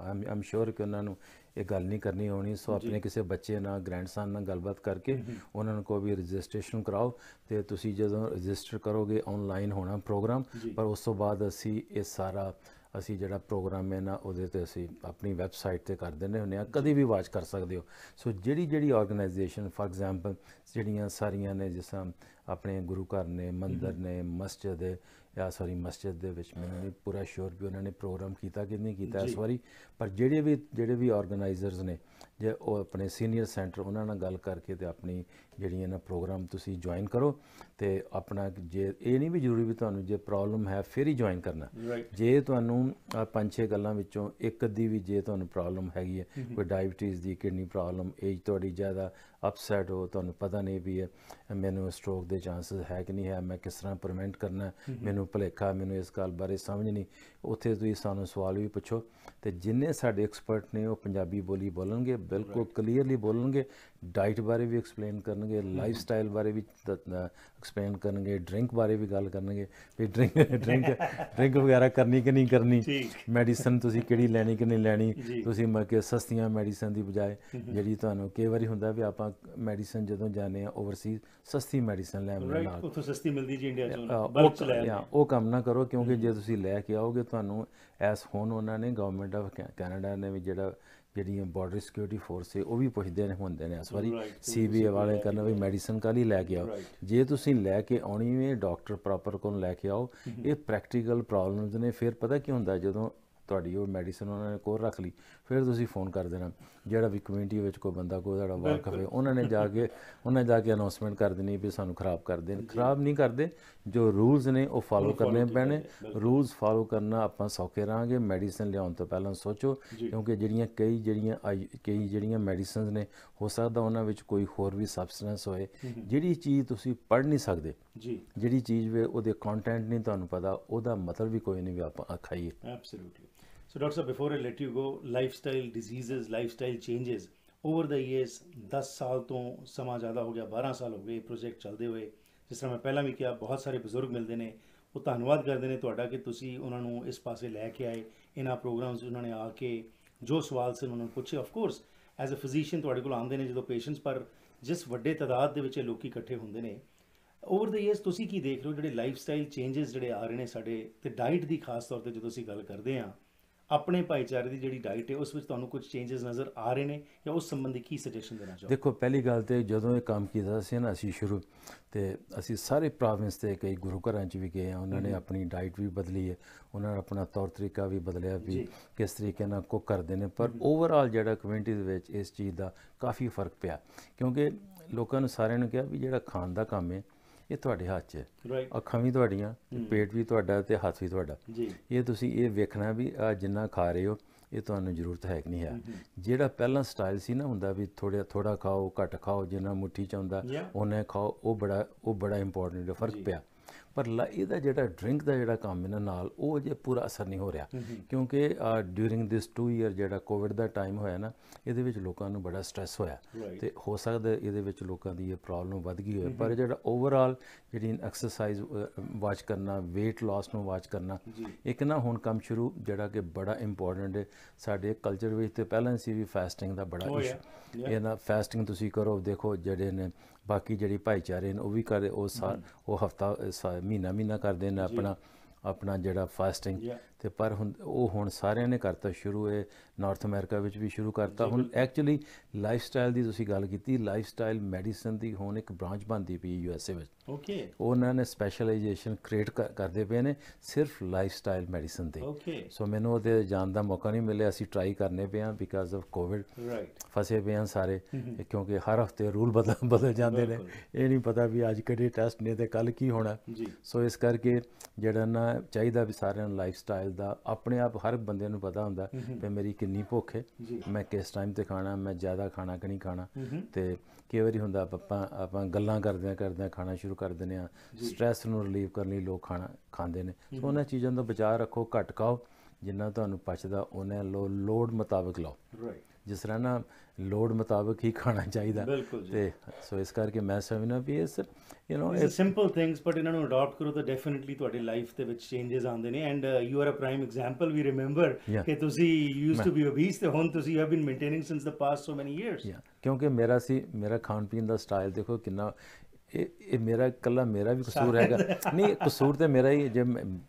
ਆਮ ਆਮ ਸ਼ੋਰ ਕਿ ਉਹਨਾਂ ਨੂੰ ਇਹ ਗੱਲ ਨਹੀਂ ਕਰਨੀ ਹੋਣੀ ਸੋ ਆਪਣੇ ਕਿਸੇ ਬੱਚੇ ਨਾਲ ਗ੍ਰੈਂਡਸਨ ਨਾਲ ਗੱਲਬਾਤ ਕਰਕੇ ਉਹਨਾਂ ਨੂੰ ਕੋ ਵੀ ਰਜਿਸਟ੍ਰੇਸ਼ਨ ਕਰਾਓ ਤੇ ਤੁਸੀਂ ਜਦੋਂ ਰਜਿਸਟਰ ਕਰੋਗੇ ਆਨਲਾਈਨ ਹੋਣਾ ਪ੍ਰੋਗਰਾਮ ਪਰ ਉਸ ਤੋਂ ਬਾਅਦ ਅਸੀਂ ਇਹ ਸਾਰਾ ਅਸੀਂ ਜਿਹੜਾ ਪ੍ਰੋਗਰਾਮ ਹੈ ਨਾ ਉਹਦੇ ਤੇ ਅਸੀਂ ਆਪਣੀ ਵੈਬਸਾਈਟ ਤੇ ਕਰ ਦਿੰਦੇ ਹੁੰਦੇ ਆ ਕਦੀ ਵੀ ਵਾਚ ਕਰ ਸਕਦੇ ਹੋ ਸੋ ਜਿਹੜੀ ਜਿਹੜੀ ਆਰਗੇਨਾਈਜੇਸ਼ਨ ਫਾਰ ਐਗਜ਼ਾਮਪਲ ਜਿਹੜੀਆਂ ਸਾਰੀਆਂ ਨੇ ਜਿਸਾਂ ਆਪਣੇ ਗੁਰੂ ਘਰ ਨੇ ਮੰਦਰ ਨੇ ਮਸਜਿਦ ਹੈ ਯਾ ਸੌਰੀ ਮਸਜਿਦ ਦੇ ਵਿੱਚ ਮੈਨੂੰ ਨਹੀਂ ਪੂਰਾ ਸ਼ੋਰ ਵੀ ਉਹਨਾਂ ਨੇ ਪ੍ਰੋਗਰਾਮ ਕੀਤਾ ਕਿ ਨਹੀਂ ਕੀਤਾ ਇਸ ਵਾਰੀ ਪਰ ਜਿਹੜੇ ਵੀ ਜਿਹੜੇ ਵੀ ਆਰਗੇਨਾਈਜ਼ਰਸ ਨੇ ਜੇ ਉਹ ਆਪਣੇ ਸੀਨੀਅਰ ਸੈਂਟਰ ਉਹਨਾਂ ਨਾਲ ਗੱਲ ਕਰਕੇ ਤੇ ਆਪਣੀ ਜਿਹੜੀਆਂ ਨਾ ਪ੍ਰੋਗਰਾਮ ਤੁਸੀਂ ਜੁਆਇਨ ਕਰੋ ਤੇ ਆਪਣਾ ਜੇ ਇਹ ਨਹੀਂ ਵੀ ਜ਼ਰੂਰੀ ਵੀ ਤੁਹਾਨੂੰ ਜੇ ਪ੍ਰੋਬਲਮ ਹੈ ਫਿਰ ਹੀ ਜੁਆਇਨ ਕਰਨਾ ਜੇ ਤੁਹਾਨੂੰ ਪੰਜ ਛੇ ਗੱਲਾਂ ਵਿੱਚੋਂ ਇੱਕ ਅੱਧੀ ਵੀ ਜੇ ਤੁਹਾਨੂੰ ਪ੍ਰੋਬਲਮ ਹੈਗੀ ਹੈ ਕੋਈ ਡਾਇਬੀਟੀਜ਼ ਦੀ ਕਿਡਨੀ ਪ੍ਰੋਬਲਮ ਏਜ ਤੁਹਾਡੀ ਜ਼ਿਆਦਾ ਅਪਸੈਟ ਹੋ ਤੁਹਾਨੂੰ ਪਤਾ ਨਹੀਂ ਵੀ ਮੈਨੂੰ ਸਟ੍ਰੋਕ ਦੇ ਚਾਂਸਸ ਹੈ ਕਿ ਨਹੀਂ ਹੈ ਮੈਂ ਕਿਸ ਤਰ੍ਹਾਂ ਪ੍ਰੀਵੈਂਟ ਕਰਨਾ ਮੈਨੂੰ ਭਲੇਖਾ ਮੈਨੂੰ ਇਸ ਗੱਲ ਬਾਰੇ ਸਮਝ ਨਹੀਂ ਉੱਥੇ ਤੁਸੀਂ ਸਾਨੂੰ ਸਵਾਲ ਵੀ ਪੁੱਛੋ ਤੇ ਜਿੰਨੇ ਸਾਡੇ ਐਕਸਪਰਟ ਨੇ ਉਹ ਪੰਜਾਬੀ ਬੋਲੀ ਬੋਲਣਗੇ ਬਿਲਕੁਲ ਕਲੀਅਰਲੀ ਬੋਲਣਗੇ ਡਾਈਟ ਬਾਰੇ ਵੀ ਐਕਸਪਲੇਨ ਕਰਨਗੇ ਲਾਈਫ ਸਟਾਈਲ ਬਾਰੇ ਵੀ ਐਕਸਪਲੇਨ ਕਰਨਗੇ ਡਰਿੰਕ ਬਾਰੇ ਵੀ ਗੱਲ ਕਰਨਗੇ ਵੀ ਡਰਿੰਕ ਡਰਿੰਕ ਡਰਿੰਕ ਵਗੈਰਾ ਕਰਨੀ ਕਿ ਨਹੀਂ ਕਰਨੀ ਮੈਡੀਸਨ ਤੁਸੀਂ ਕਿਹੜੀ ਲੈਣੀ ਕਿ ਨਹੀਂ ਲੈਣੀ ਤੁਸੀਂ ਕਿ ਸਸਤੀਆਂ ਮੈਡੀਸਨ ਦੀ ਬਜਾਏ ਜਿਹੜੀ ਤੁਹਾਨੂੰ ਕਈ ਵਾਰੀ ਹੁੰਦਾ ਵੀ ਆਪਾਂ ਮੈਡੀਸਨ ਜਦੋਂ ਜਾਂਦੇ ਆ ਓਵਰਸੀਜ਼ ਸਸਤੀ ਮੈਡੀਸਨ ਲੈ ਆਉਂਦੇ ਨਾਲ ਉੱਥੋਂ ਸਸਤੀ ਮਿਲਦੀ ਜੀ ਇੰਡੀਆ ਚੋਂ ਉਹ ਕੰਮ ਨਾ ਕਰੋ ਕਿਉਂਕਿ ਜੇ ਤੁਸੀਂ ਲੈ ਕੇ ਆਓਗੇ ਤੁਹਾਨੂੰ ਐਸ ਹੁਣ ਉਹਨਾਂ ਨੇ ਗਵਰਨਮੈਂਟ ਆਫ ਕੈਨੇਡਾ ਨੇ ਵੀ ਜਿਹੜਾ ਜਿਹੜੀਆਂ ਬਾਰਡਰ ਸਿਕਿਉਰਿਟੀ ਫੋਰਸ ਹੈ ਉਹ ਵੀ ਪੁੱਛਦੇ ਨੇ ਹੁੰਦੇ ਨੇ ਇਸ ਵਾਰੀ ਸੀਬੀਏ ਵਾਲੇ ਕਰਨਾ ਵੀ ਮੈਡੀਸਨ ਕਾ ਲਈ ਲੈ ਕੇ ਆਓ ਜੇ ਤੁਸੀਂ ਲੈ ਕੇ ਆਉਣੀ ਹੈ ਡਾਕਟਰ ਪ੍ਰੋਪਰ ਕੋਲ ਲੈ ਕੇ ਆਓ ਇਹ ਪ੍ਰੈਕਟੀਕਲ ਪ੍ਰੋਬਲਮਸ ਨੇ ਫਿਰ ਪਤਾ ਕੀ ਹੁੰਦਾ ਜਦੋਂ ਤੁਹਾਡੀ ਉਹ ਮੈਡੀਸਨ ਉਹਨਾਂ ਨੇ ਕੋਲ ਰੱਖ ਲਈ ਫਿਰ ਤੁਸੀਂ ਫੋਨ ਕਰ ਦੇਣਾ ਜਿਹੜਾ ਵੀ ਕਮਿਊਨਿਟੀ ਵਿੱਚ ਕੋਈ ਬੰਦਾ ਕੋਈ ਤੁਹਾਡਾ ਵਰਕ ਹੋਵੇ ਉਹਨਾਂ ਨੇ ਜਾ ਕੇ ਉਹਨਾਂ ਨੇ ਜਾ ਕੇ ਅਨਾਉਂਸਮੈਂਟ ਕਰ ਦੇਣੀ ਵੀ ਸਾਨੂੰ ਖਰਾਬ ਕਰ ਦੇਣ ਖਰਾਬ ਨਹੀਂ ਕਰਦੇ ਜੋ ਰੂਲਸ ਨੇ ਉਹ ਫਾਲੋ ਕਰਨੇ ਪੈਣੇ ਰੂਲਸ ਫਾਲੋ ਕਰਨਾ ਆਪਾਂ ਸੌਕੇ ਰਾਂਗੇ ਮੈਡੀਸਨ ਲਿਆਉਣ ਤੋਂ ਪਹਿਲਾਂ ਸੋਚੋ ਕਿਉਂਕਿ ਜਿਹੜੀਆਂ ਕਈ ਜਿਹੜੀਆਂ ਕਈ ਜਿਹੜੀਆਂ ਮੈਡੀਸਨਸ ਨੇ ਹੋ ਸਕਦਾ ਉਹਨਾਂ ਵਿੱਚ ਕੋਈ ਹੋਰ ਵੀ ਸਬਸਟੈਂਸ ਹੋਏ ਜਿਹੜੀ ਚੀਜ਼ ਤੁਸੀਂ ਪੜ੍ਹ ਨਹੀਂ ਸਕਦੇ ਜੀ ਜਿਹੜੀ ਚੀਜ਼ ਵੇ ਉਹਦੇ ਕੰਟੈਂਟ ਨਹੀਂ ਤੁਹਾਨੂੰ ਪਤਾ ਉਹਦਾ ਮਤਲਬ ਵੀ ਕੋਈ ਨਹੀਂ ਵੀ ਆਪਾਂ ਖਾਈਏ absolutely So Dr. before I let you go, lifestyle diseases, lifestyle changes. Over the years 10 ਸਾਲ ਤੋਂ ਸਮਾਂ ਜ਼ਿਆਦਾ ਹੋ ਗਿਆ 12 ਸਾਲ ਹੋ ਗਏ ਪ੍ਰੋਜੈਕਟ ਚੱਲਦੇ ਹੋਏ ਜਿਸ ਤਰ੍ਹਾਂ ਮੈਂ ਪਹਿਲਾਂ ਵੀ ਕਿਹਾ ਬਹੁਤ ਸਾਰੇ ਬਜ਼ੁਰਗ ਮਿਲਦੇ ਨੇ ਉਹ ਧੰਨਵਾਦ ਕਰਦੇ ਨੇ ਤੁਹਾਡਾ ਕਿ ਤੁਸੀਂ ਉਹਨਾਂ ਨੂੰ ਇਸ ਪਾਸੇ ਲੈ ਕੇ ਆਏ ਇਹਨਾਂ ਪ੍ਰੋਗਰਾਮਸ ਉਹਨਾਂ ਨੇ ਆ ਕੇ ਜੋ ਸਵਾਲ ਸਨ ਉਹਨਾਂ ਨੂੰ ਪੁੱਛੇ of course as a physician ਤੁਹਾਡੇ ਕੋਲ ਆਉਂਦੇ ਨੇ ਜਦੋਂ ਪੇਸ਼ੈਂਟਸ ਪਰ ਜਿਸ ਵੱਡੇ ਤਦਾਦ ਦੇ ਵਿੱਚ ਲੋਕੀ ਇਕੱਠੇ ਹੁੰਦੇ ਨੇ ਓਵਰ ਦਾ ਈਅਰਸ ਤੁਸੀਂ ਕੀ ਦੇਖ ਰਹੇ ਹੋ ਜਿਹੜੇ ਲਾਈਫ ਸਟਾਈਲ ਚੇਂजेस ਜਿਹੜੇ ਆ ਰਹੇ ਨੇ ਸਾਡੇ ਤੇ ਡਾਈਟ ਦੀ ਖਾਸ ਤੌਰ ਤੇ ਜਦੋਂ ਅਸੀਂ ਗੱਲ ਕਰਦੇ ਹਾਂ ਆਪਣੇ ਭਾਈਚਾਰੇ ਦੀ ਜਿਹੜੀ ਡਾਈਟ ਹੈ ਉਸ ਵਿੱਚ ਤੁਹਾਨੂੰ ਕੁਝ ਚੇਂजेस ਨਜ਼ਰ ਆ ਰਹੇ ਨੇ ਜਾਂ ਉਸ ਸੰਬੰਧੀ ਕੀ ਸੁਜੈਸ਼ਨ ਦੇਣਾ ਚਾਹੋ ਦੇਖੋ ਪਹਿਲੀ ਗੱਲ ਤੇ ਜਦੋਂ ਇਹ ਕੰਮ ਕੀਤਾ ਸੀ ਨਾ ਅਸੀਂ ਸ਼ੁਰੂ ਤੇ ਅਸੀਂ ਸਾਰੇ ਪ੍ਰੋਵਿੰਸ ਤੇ ਕਈ ਗੁਰੂ ਘਰਾਂ 'ਚ ਵੀ ਗਏ ਆ ਉਹਨਾਂ ਨੇ ਆਪਣੀ ਡਾਈਟ ਵੀ ਬਦਲੀ ਹੈ ਉਹਨਾਂ ਨੇ ਆਪਣਾ ਤੌਰ ਤਰੀਕਾ ਵੀ ਬਦਲਿਆ ਵੀ ਕਿਸ ਤਰੀਕੇ ਨਾਲ ਕੁੱਕ ਕਰਦੇ ਨੇ ਪਰ ਓਵਰਆਲ ਜਿਹੜਾ ਕਮਿਊਨਿਟੀ ਦੇ ਵਿੱਚ ਇਸ ਚੀਜ਼ ਦਾ ਕਾਫੀ ਫਰਕ ਪਿਆ ਕਿਉਂਕਿ ਲੋਕਾਂ ਨੂੰ ਸਾਰਿਆਂ ਨੂੰ ਕਿਹਾ ਵੀ ਜਿਹੜਾ ਖਾਣ ਦਾ ਕੰਮ ਹੈ ਇਹ ਤੁਹਾਡੇ ਹੱਥ 'ਚ ਹੈ ਅੱਖਾਂ ਵੀ ਤੁਹਾਡੀਆਂ ਪੇਟ ਵੀ ਤੁਹਾਡਾ ਤੇ ਹੱਥ ਵੀ ਤੁਹਾਡਾ ਇਹ ਤੁਸੀਂ ਇਹ ਵੇਖਣਾ ਵੀ ਆ ਜਿੰਨਾ ਖਾ ਰਹੇ ਹੋ ਇਹ ਤੁਹਾਨੂੰ ਜ਼ਰੂਰਤ ਹੈ ਕਿ ਨਹੀਂ ਹੈ ਜਿਹੜਾ ਪਹਿਲਾਂ ਸਟਾਈਲ ਸੀ ਨਾ ਹੁੰਦਾ ਵੀ ਥੋੜਾ ਥੋੜਾ ਖਾਓ ਘੱਟ ਖਾਓ ਜਿੰਨਾ ਮੁੱਠੀ ਚ ਹੁੰਦਾ ਉਹਨੇ ਖਾਓ ਉਹ ਬੜਾ ਉਹ ਬੜਾ ਇੰਪੋਰਟੈਂਟ ਫਰਕ ਪਿਆ ਪਰ ਇਹਦਾ ਜਿਹੜਾ ਡਰਿੰਕ ਦਾ ਜਿਹੜਾ ਕੰਮ ਇਹਨਾਂ ਨਾਲ ਉਹ ਜੇ ਪੂਰਾ ਅਸਰ ਨਹੀਂ ਹੋ ਰਿਹਾ ਕਿਉਂਕਿ ਡਿਊਰਿੰਗ ਦਿਸ 2 ਇਅਰ ਜਿਹੜਾ ਕੋਵਿਡ ਦਾ ਟਾਈਮ ਹੋਇਆ ਨਾ ਇਹਦੇ ਵਿੱਚ ਲੋਕਾਂ ਨੂੰ ਬੜਾ ਸਟ्रेस ਹੋਇਆ ਤੇ ਹੋ ਸਕਦਾ ਇਹਦੇ ਵਿੱਚ ਲੋਕਾਂ ਦੀ ਇਹ ਪ੍ਰੋਬਲਮ ਵੱਧ ਗਈ ਹੋਵੇ ਪਰ ਜਿਹੜਾ ਓਵਰਆਲ ਜਿਹੜੀ ਐਕਸਰਸਾਈਜ਼ ਵਾਚ ਕਰਨਾ weight loss ਨੂੰ ਵਾਚ ਕਰਨਾ ਇੱਕ ਨਾ ਹੁਣ ਕੰਮ ਸ਼ੁਰੂ ਜਿਹੜਾ ਕਿ ਬੜਾ ਇੰਪੋਰਟੈਂਟ ਹੈ ਸਾਡੇ ਕਲਚਰ ਵਿੱਚ ਤੇ ਪਹਿਲਾਂ ਸੀ ਵੀ ਫਾਸਟਿੰਗ ਦਾ ਬੜਾ ਇਸ਼ੂ oh, ਇਹ ਨਾ ਫਾਸਟਿੰਗ ਤੁਸੀਂ ਕਰੋ ਦੇਖੋ ਜਿਹੜੇ ਨੇ ਬਾਕੀ ਜਿਹੜੇ ਭਾਈਚਾਰੇ ਨੇ ਉਹ ਵੀ ਕਰਦੇ ਉਹ ਸਾਰ ਉਹ ਹਫਤਾ ਮਹੀਨਾ ਮਹੀਨਾ ਕਰਦੇ ਨੇ ਆਪਣਾ ਆਪਣਾ ਜਿਹੜਾ ਫਾਸਟਿੰਗ ਤੇ ਪਰ ਹੁਣ ਉਹ ਹੁਣ ਸਾਰਿਆਂ ਨੇ ਕਰਤਾ ਸ਼ੁਰੂ ਹੈ ਨਾਰਥ ਅਮਰੀਕਾ ਵਿੱਚ ਵੀ ਸ਼ੁਰੂ ਕਰਤਾ ਹੁਣ ਐਕਚੁਅਲੀ ਲਾਈਫ ਸਟਾਈਲ ਦੀ ਤੁਸੀਂ ਗੱਲ ਕੀਤੀ ਲਾਈਫ ਸਟਾਈਲ ਮੈਡੀਸਨ ਦੀ ਹੁਣ ਇੱਕ ਬ੍ਰਾਂਚ ਬਣਦੀ ਪਈ ਯੂ ਐਸ ਏ ਵਿੱਚ ਓਕੇ ਉਹਨਾਂ ਨੇ ਸਪੈਸ਼ਲਾਈਜੇਸ਼ਨ ਕ੍ਰੀਏਟ ਕਰਦੇ ਪਏ ਨੇ ਸਿਰਫ ਲਾਈਫ ਸਟਾਈਲ ਮੈਡੀਸਨ ਦੇ ਓਕੇ ਸੋ ਮੈਨੂੰ ਉਹਦੇ ਜਾਣ ਦਾ ਮੌਕਾ ਨਹੀਂ ਮਿਲਿਆ ਅਸੀਂ ਟਰਾਈ ਕਰਨੇ ਪਏ ਬਿਕਾਜ਼ ਆਫ ਕੋਵਿਡ ਰਾਈਟ ਫਸੇ ਪਏ ਆ ਸਾਰੇ ਕਿਉਂਕਿ ਹਰ ਹਫਤੇ ਰੂਲ ਬਦਲ ਬਦਲ ਜਾਂਦੇ ਨੇ ਇਹ ਨਹੀਂ ਪਤਾ ਵੀ ਅੱਜ ਕਿਹੜੇ ਟੈਸਟ ਨੇ ਤੇ ਕੱਲ ਕੀ ਹੋਣਾ ਸੋ ਇਸ ਕਰਕੇ ਜਿਹੜਾ ਨਾ ਚਾਹੀਦਾ ਵੀ ਸਾਰਿਆਂ ਨੂੰ ਲਾਈਫ ਸਟਾਈਲ ਮਿਲਦਾ ਆਪਣੇ ਆਪ ਹਰ ਬੰਦੇ ਨੂੰ ਪਤਾ ਹੁੰਦਾ ਵੀ ਮੇਰੀ ਕਿੰਨੀ ਭੁੱਖ ਹੈ ਮੈਂ ਕਿਸ ਟਾਈਮ ਤੇ ਖਾਣਾ ਮੈਂ ਜ਼ਿਆਦਾ ਖਾਣਾ ਕਿ ਨਹੀਂ ਖਾਣਾ ਤੇ ਕਈ ਵਾਰੀ ਹੁੰਦਾ ਆਪਾਂ ਆਪਾਂ ਗੱਲਾਂ ਕਰਦੇ ਆ ਕਰਦੇ ਆ ਖਾਣਾ ਸ਼ੁਰੂ ਕਰ ਦਿੰਦੇ ਆ ਸਟ्रेस ਨੂੰ ਰਿਲੀਵ ਕਰਨ ਲਈ ਲੋਕ ਖਾਣਾ ਖਾਂਦੇ ਨੇ ਸੋ ਉਹਨਾਂ ਚੀਜ਼ਾਂ ਦਾ ਬਚਾਅ ਰੱਖੋ ਘਟਕਾਓ ਜਿੰਨਾ ਤੁਹਾਨੂੰ ਪਚਦਾ ਉਹਨੇ ਲੋਡ ਮੁਤਾਬਕ ਲਓ ਰਾਈਟ ਜਿਸ ਤਰ੍ਹਾਂ ਨਾ ਲੋਡ ਮੁਤਾਬਕ ਹੀ ਖਾਣਾ ਚਾਹੀਦਾ ਤੇ ਸੋ ਇਸ ਕਰਕੇ ਮੈਂ ਸਮਝਣਾ ਵੀ ਇਸ you know it's simple things but ਇਹਨਾਂ ਨੂੰ ਅਡਾਪਟ ਕਰੋ ਤਾਂ ਡੈਫੀਨਿਟਲੀ ਤੁਹਾਡੀ ਲਾਈਫ ਦੇ ਵਿੱਚ ਚੇਂजेस ਆਉਂਦੇ ਨੇ and you are a prime example ਵੀ ਰਿਮੈਂਬਰ ਕਿ ਤੁਸੀਂ ਯੂਸ ਟੂ ਬੀ ਓਬੀਸ ਤੇ ਹੁਣ ਤੁਸੀਂ ਹੈਵ ਬੀਨ ਮੇਨਟੇਨਿੰਗ ਸਿንስ the past so many years ਕਿਉਂਕਿ ਮੇਰਾ ਸੀ ਮੇਰਾ ਖਾਣ ਪੀਣ ਦਾ ਸਟਾਈਲ ਦੇਖੋ ਕਿੰਨਾ ਇਹ ਇਹ ਮੇਰਾ ਇਕੱਲਾ ਮੇਰਾ ਵੀ ਕਸੂਰ ਹੈਗਾ ਨਹੀਂ ਕਸੂਰ ਤੇ ਮੇਰਾ ਹੀ ਜੇ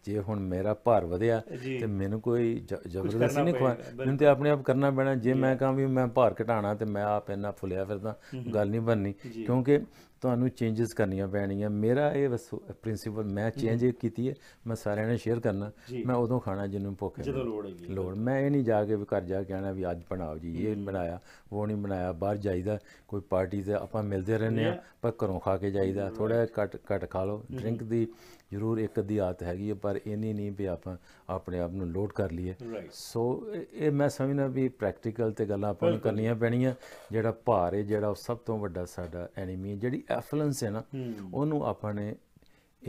ਜੇ ਹੁਣ ਮੇਰਾ ਭਾਰ ਵਧਿਆ ਤੇ ਮੈਨੂੰ ਕੋਈ ਜ਼ਬਰਦਸਤੀ ਨਹੀਂ ਖਵਾ ਮੈਨੂੰ ਤੇ ਆਪਣੇ ਆਪ ਕਰਨਾ ਪੈਣਾ ਜੇ ਮੈਂ ਕਹਾਂ ਵੀ ਮੈਂ ਭਾਰ ਘਟਾਣਾ ਤੇ ਮੈਂ ਆਪ ਇੰਨਾ ਫੁਲਿਆ ਫਿਰਦਾ ਗੱਲ ਨਹੀਂ ਬਣਨੀ ਕਿਉਂਕਿ ਤੁਹਾਨੂੰ ਚੇਂजेस ਕਰਨੀਆਂ ਪੈਣੀਆਂ ਮੇਰਾ ਇਹ ਪ੍ਰਿੰਸੀਪਲ ਮੈਂ ਚੇਂਜ ਕੀਤੀ ਹੈ ਮੈਂ ਸਾਰਿਆਂ ਨਾਲ ਸ਼ੇਅਰ ਕਰਨਾ ਮੈਂ ਉਦੋਂ ਖਾਣਾ ਜਿੰਨੂੰ ਭੁੱਖ ਹੈ ਜਦੋਂ ਲੋੜ ਹੈਗੀ ਲੋੜ ਮੈਂ ਇਹ ਨਹੀਂ ਜਾ ਕੇ ਵੀ ਘਰ ਜਾ ਕੇ ਆਣਾ ਵੀ ਅੱਜ ਬਣਾਓ ਜੀ ਇਹ ਬਣਾਇਆ ਉਹ ਨਹੀਂ ਬਣਾਇਆ ਬਾਹਰ ਜਾਈਦਾ ਕੋਈ ਪਾਰਟੀ ਤੇ ਆਪਾਂ ਮਿਲਦੇ ਰਹਿੰਦੇ ਆ ਪਰ ਘਰੋਂ ਖਾ ਕੇ ਜਾਈਦਾ ਥੋੜਾ ਘਟ ਘਟ ਖਾ ਲਓ ਡਰਿੰਕ ਦੀ ਜ਼ਰੂਰ ਇੱਕ ਅੱਧੀ ਆਤ ਹੈਗੀ ਹੈ ਪਰ ਇੰਨੀ ਨਹੀਂ ਵੀ ਆਪਾਂ ਆਪਣੇ ਆਪ ਨੂੰ ਲੋਡ ਕਰ ਲਈਏ ਸੋ ਇਹ ਮੈਂ ਸਮਝਣਾ ਵੀ ਪ੍ਰੈਕਟੀਕਲ ਤੇ ਗੱਲਾਂ ਆਪਾਂ ਨੂੰ ਕਰਨੀਆਂ ਪੈਣੀਆਂ ਜਿਹੜਾ ਭਾਰ ਹੈ ਜਿਹੜਾ ਉਹ ਸਭ ਤੋਂ ਵੱਡਾ ਸਾਡਾ ਐਨੀਮੀ ਜਿਹੜੀ ਐਫਲੈਂਸ ਹੈ ਨਾ ਉਹਨੂੰ ਆਪਾਂ ਨੇ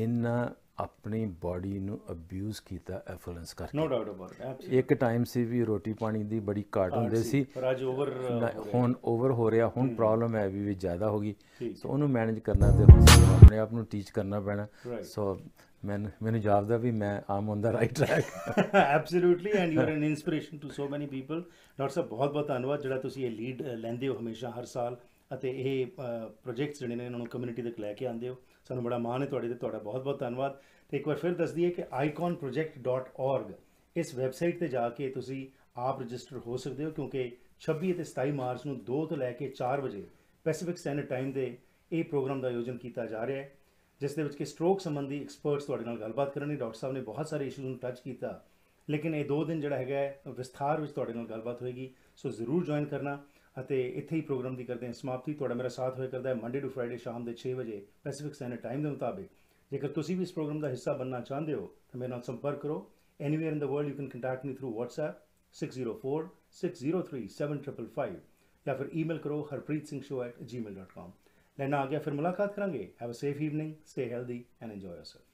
ਇੰਨਾ ਆਪਣੀ ਬਾਡੀ ਨੂੰ ਅਬਿਊਜ਼ ਕੀਤਾ ਐਫਲੂਐਂਸ ਕਰਕੇ ਨੋ ਡਾਊਟ ਅਬਾਊਟ ਐਬਸੋਲੂਟ ਇੱਕ ਟਾਈਮ ਸੀ ਵੀ ਰੋਟੀ ਪਾਣੀ ਦੀ ਬੜੀ ਘਾਟ ਹੁੰਦੇ ਸੀ ਪਰ ਅੱਜ ਓਵਰ ਹੁਣ ਓਵਰ ਹੋ ਰਿਹਾ ਹੁਣ ਪ੍ਰੋਬਲਮ ਹੈ ਵੀ ਵੀ ਜ਼ਿਆਦਾ ਹੋ ਗਈ ਸੋ ਉਹਨੂੰ ਮੈਨੇਜ ਕਰਨਾ ਤੇ ਆਪਣੇ ਆਪ ਨੂੰ ਟੀਚ ਕਰਨਾ ਪੈਣਾ ਸੋ ਮੈਨੂੰ ਮੈਨੂੰ ਜਾਪਦਾ ਵੀ ਮੈਂ am on the right track absolutely and you are an inspiration to so many people doctor ਸਾਹਿਬ ਬਹੁਤ ਬਹੁਤ ਧੰਨਵਾਦ ਜਿਹੜਾ ਤੁਸੀਂ ਇਹ ਲੀਡ ਲੈਂਦੇ ਹੋ ਹਮੇਸ਼ਾ ਹਰ ਸਾਲ ਅਤੇ ਇਹ ਪ੍ਰੋਜੈਕਟਸ ਜਿਹੜੇ ਨੇ ਇਹਨਾਂ ਨੂੰ ਕਮਿਊਨਿਟੀ ਤੱਕ ਲੈ ਕੇ ਆਉਂਦੇ ਹੋ ਸਾਨੂੰ ਬੜਾ ਮਾਣ ਹੈ ਤੁਹਾਡੇ ਤੇ ਤੁਹਾਡਾ ਬਹੁਤ-ਬਹੁਤ ਧੰਨਵਾਦ ਤੇ ਇੱਕ ਵਾਰ ਫਿਰ ਦੱਸ ਦਈਏ ਕਿ iconproject.org ਇਸ ਵੈਬਸਾਈਟ ਤੇ ਜਾ ਕੇ ਤੁਸੀਂ ਆਪ ਰਜਿਸਟਰ ਹੋ ਸਕਦੇ ਹੋ ਕਿਉਂਕਿ 26 ਅਤੇ 27 ਮਾਰਚ ਨੂੰ 2 ਤੋਂ ਲੈ ਕੇ 4 ਵਜੇ ਪੈਸੀਫਿਕ ਸਟੈਂਡਰਡ ਟਾਈਮ ਦੇ ਇਹ ਪ੍ਰੋਗਰਾਮ ਦਾ ਆਯੋਜਨ ਕੀਤਾ ਜਾ ਰਿਹਾ ਹੈ ਜਿਸ ਦੇ ਵਿੱਚ ਕਿ ਸਟ੍ਰੋਕ ਸੰਬੰਧੀ ਐਕਸਪਰਟਸ ਤੁਹਾਡੇ ਨਾਲ ਗੱਲਬਾਤ ਕਰਨਗੇ ਡਾਕਟਰ ਸਾਹਿਬ ਨੇ ਬਹੁਤ ਸਾਰੇ ਇਸ਼ੂਜ਼ ਨੂੰ ਟੱਚ ਕੀਤਾ ਲੇਕਿਨ ਇਹ 2 ਦਿਨ ਜਿਹੜਾ ਹੈਗਾ ਵਿਸਥਾਰ ਵਿੱਚ ਤੁਹਾਡੇ ਨਾਲ ਗੱਲਬਾਤ ਹੋਏਗੀ ਸੋ ਜ਼ਰੂਰ ਜੁਆਇਨ ਕਰਨਾ ਅਤੇ ਇੱਥੇ ਹੀ ਪ੍ਰੋਗਰਾਮ ਦੀ ਕਰਦੇ ਹਾਂ ਸਮਾਪਤੀ ਤੁਹਾਡਾ ਮੇਰਾ ਸਾਥ ਹੋਇਆ ਕਰਦਾ ਹੈ ਮੰਡੇ ਟੂ ਫਰਾਈਡੇ ਸ਼ਾਮ ਦੇ 6 ਵਜੇ ਪੈਸੀਫਿਕ ਸਟੈਂਡਰਡ ਟਾਈਮ ਦੇ ਮੁਤਾਬਿਕ ਜੇਕਰ ਤੁਸੀਂ ਵੀ ਇਸ ਪ੍ਰੋਗਰਾਮ ਦਾ ਹਿੱਸਾ ਬੰਨਣਾ ਚਾਹੁੰਦੇ ਹੋ ਤਾਂ ਮੇਰੇ ਨਾਲ ਸੰਪਰਕ ਕਰੋ anywhere in the world you can contact me through WhatsApp 6046037555 ਜਾਂ ਫਿਰ ਈਮੇਲ ਕਰੋ harpreetsingshow@gmail.com ਲੈਣਾ ਆ ਗਿਆ ਫਿਰ ਮੁਲਾਕਾਤ ਕਰਾਂਗੇ have a safe evening stay healthy and enjoy yourself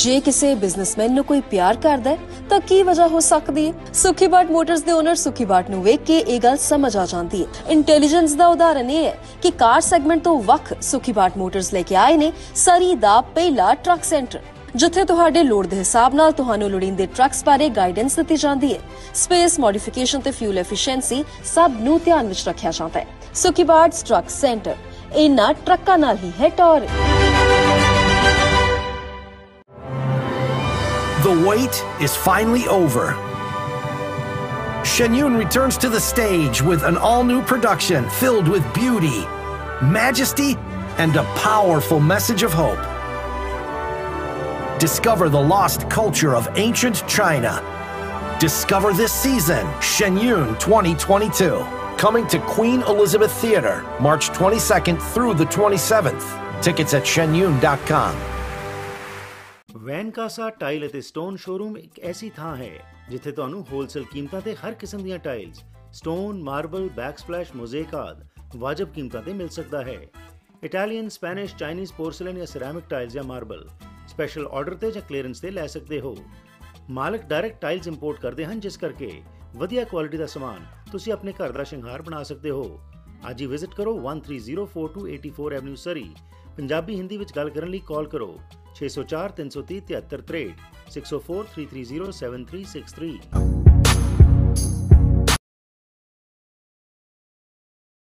ਜੇ ਕਿਸੇ ਬਿਜ਼ਨਸਮੈਨ ਨੂੰ ਕੋਈ ਪਿਆਰ ਕਰਦਾ ਤਾਂ ਕੀ ਵਜ੍ਹਾ ਹੋ ਸਕਦੀ ਹੈ ਸੁਖੀ ਬਾਟ ਮੋਟਰਸ ਦੇ ਓਨਰ ਸੁਖੀ ਬਾਟ ਨੂੰ ਵੇਖ ਕੇ ਇਹ ਗੱਲ ਸਮਝ ਆ ਜਾਂਦੀ ਹੈ ਇੰਟੈਲੀਜੈਂਸ ਦਾ ਉਦਾਹਰਨ ਇਹ ਹੈ ਕਿ ਕਾਰ ਸੈਗਮੈਂਟ ਤੋਂ ਵੱਖ ਸੁਖੀ ਬਾਟ ਮੋਟਰਸ ਲੈ ਕੇ ਆਏ ਨੇ ਸਰੀ ਦਾ ਪਹਿਲਾ ਟਰੱਕ ਸੈਂਟਰ ਜਿੱਥੇ ਤੁਹਾਡੇ ਲੋੜ ਦੇ ਹਿਸਾਬ ਨਾਲ ਤੁਹਾਨੂੰ ਲੋੜੀਂਦੇ ਟਰੱਕਸ ਬਾਰੇ ਗਾਈਡੈਂਸ ਦਿੱਤੀ ਜਾਂਦੀ ਹੈ ਸਪੇਸ ਮੋਡੀਫਿਕੇਸ਼ਨ ਤੇ ਫਿਊਲ ਐਫੀਸ਼ੀਐਂਸੀ ਸਭ ਨੂੰ ਧਿਆਨ ਵਿੱਚ ਰੱਖਿਆ ਜਾਂਦਾ ਹੈ ਸੁਖੀ ਬਾਟ ਟਰੱਕ ਸੈਂਟਰ ਨਾ ਟਰੱਕਾਂ ਨਾਲ ਹੀ ਹੈ ਟੌਰ The wait is finally over. Shen Yun returns to the stage with an all new production filled with beauty, majesty, and a powerful message of hope. Discover the lost culture of ancient China. Discover this season, Shen Yun 2022, coming to Queen Elizabeth Theater, March 22nd through the 27th. Tickets at shenyun.com. Vancasa tile ਅਤੇ stone showroom ਇੱਕ ਐਸੀ ਥਾਂ ਹੈ ਜਿੱਥੇ ਤੁਹਾਨੂੰ wholesale ਕੀਮਤਾਂ ਤੇ ਹਰ ਕਿਸਮ ਦੀਆਂ tiles stone marble backsplash mosaic ਆਦਿ ਵਾਜਬ ਕੀਮਤਾਂ ਤੇ ਮਿਲ ਸਕਦਾ ਹੈ ਇਟਾਲੀਅਨ ਸਪੈਨਿਸ਼ ਚਾਈਨੀਜ਼ ਪੋਰਸਲੇਨ ਜਾਂ ਸੈਰਾਮਿਕ ਟਾਈਲਸ ਜਾਂ ਮਾਰਬਲ ਸਪੈਸ਼ਲ ਆਰਡਰ ਤੇ ਜਾਂ ਕਲੀਅਰੈਂਸ ਤੇ ਲੈ ਸਕਦੇ ਹੋ ਮਾਲਕ ਡਾਇਰੈਕਟ ਟਾਈਲਸ ਇੰਪੋਰਟ ਕਰਦੇ ਹਨ ਜਿਸ ਕਰਕੇ ਵਧੀਆ ਕੁਆਲਿਟੀ ਦਾ ਸਮਾਨ ਤੁਸੀਂ ਆਪਣੇ ਘਰ ਦਾ ਸ਼ਿੰਗਾਰ ਬਣਾ ਸਕਦੇ ਹੋ ਅੱਜ ਹੀ ਵਿਜ਼ਿਟ ਕਰੋ 1304284 ਐਵਨਿਊ ਸਰੀ ਪੰਜਾਬੀ ਹਿੰਦੀ ਵਿੱਚ ਗੱਲ ਕਰਨ ਲਈ ਕਾਲ ਕਰੋ 604 330 7363 604 330 7363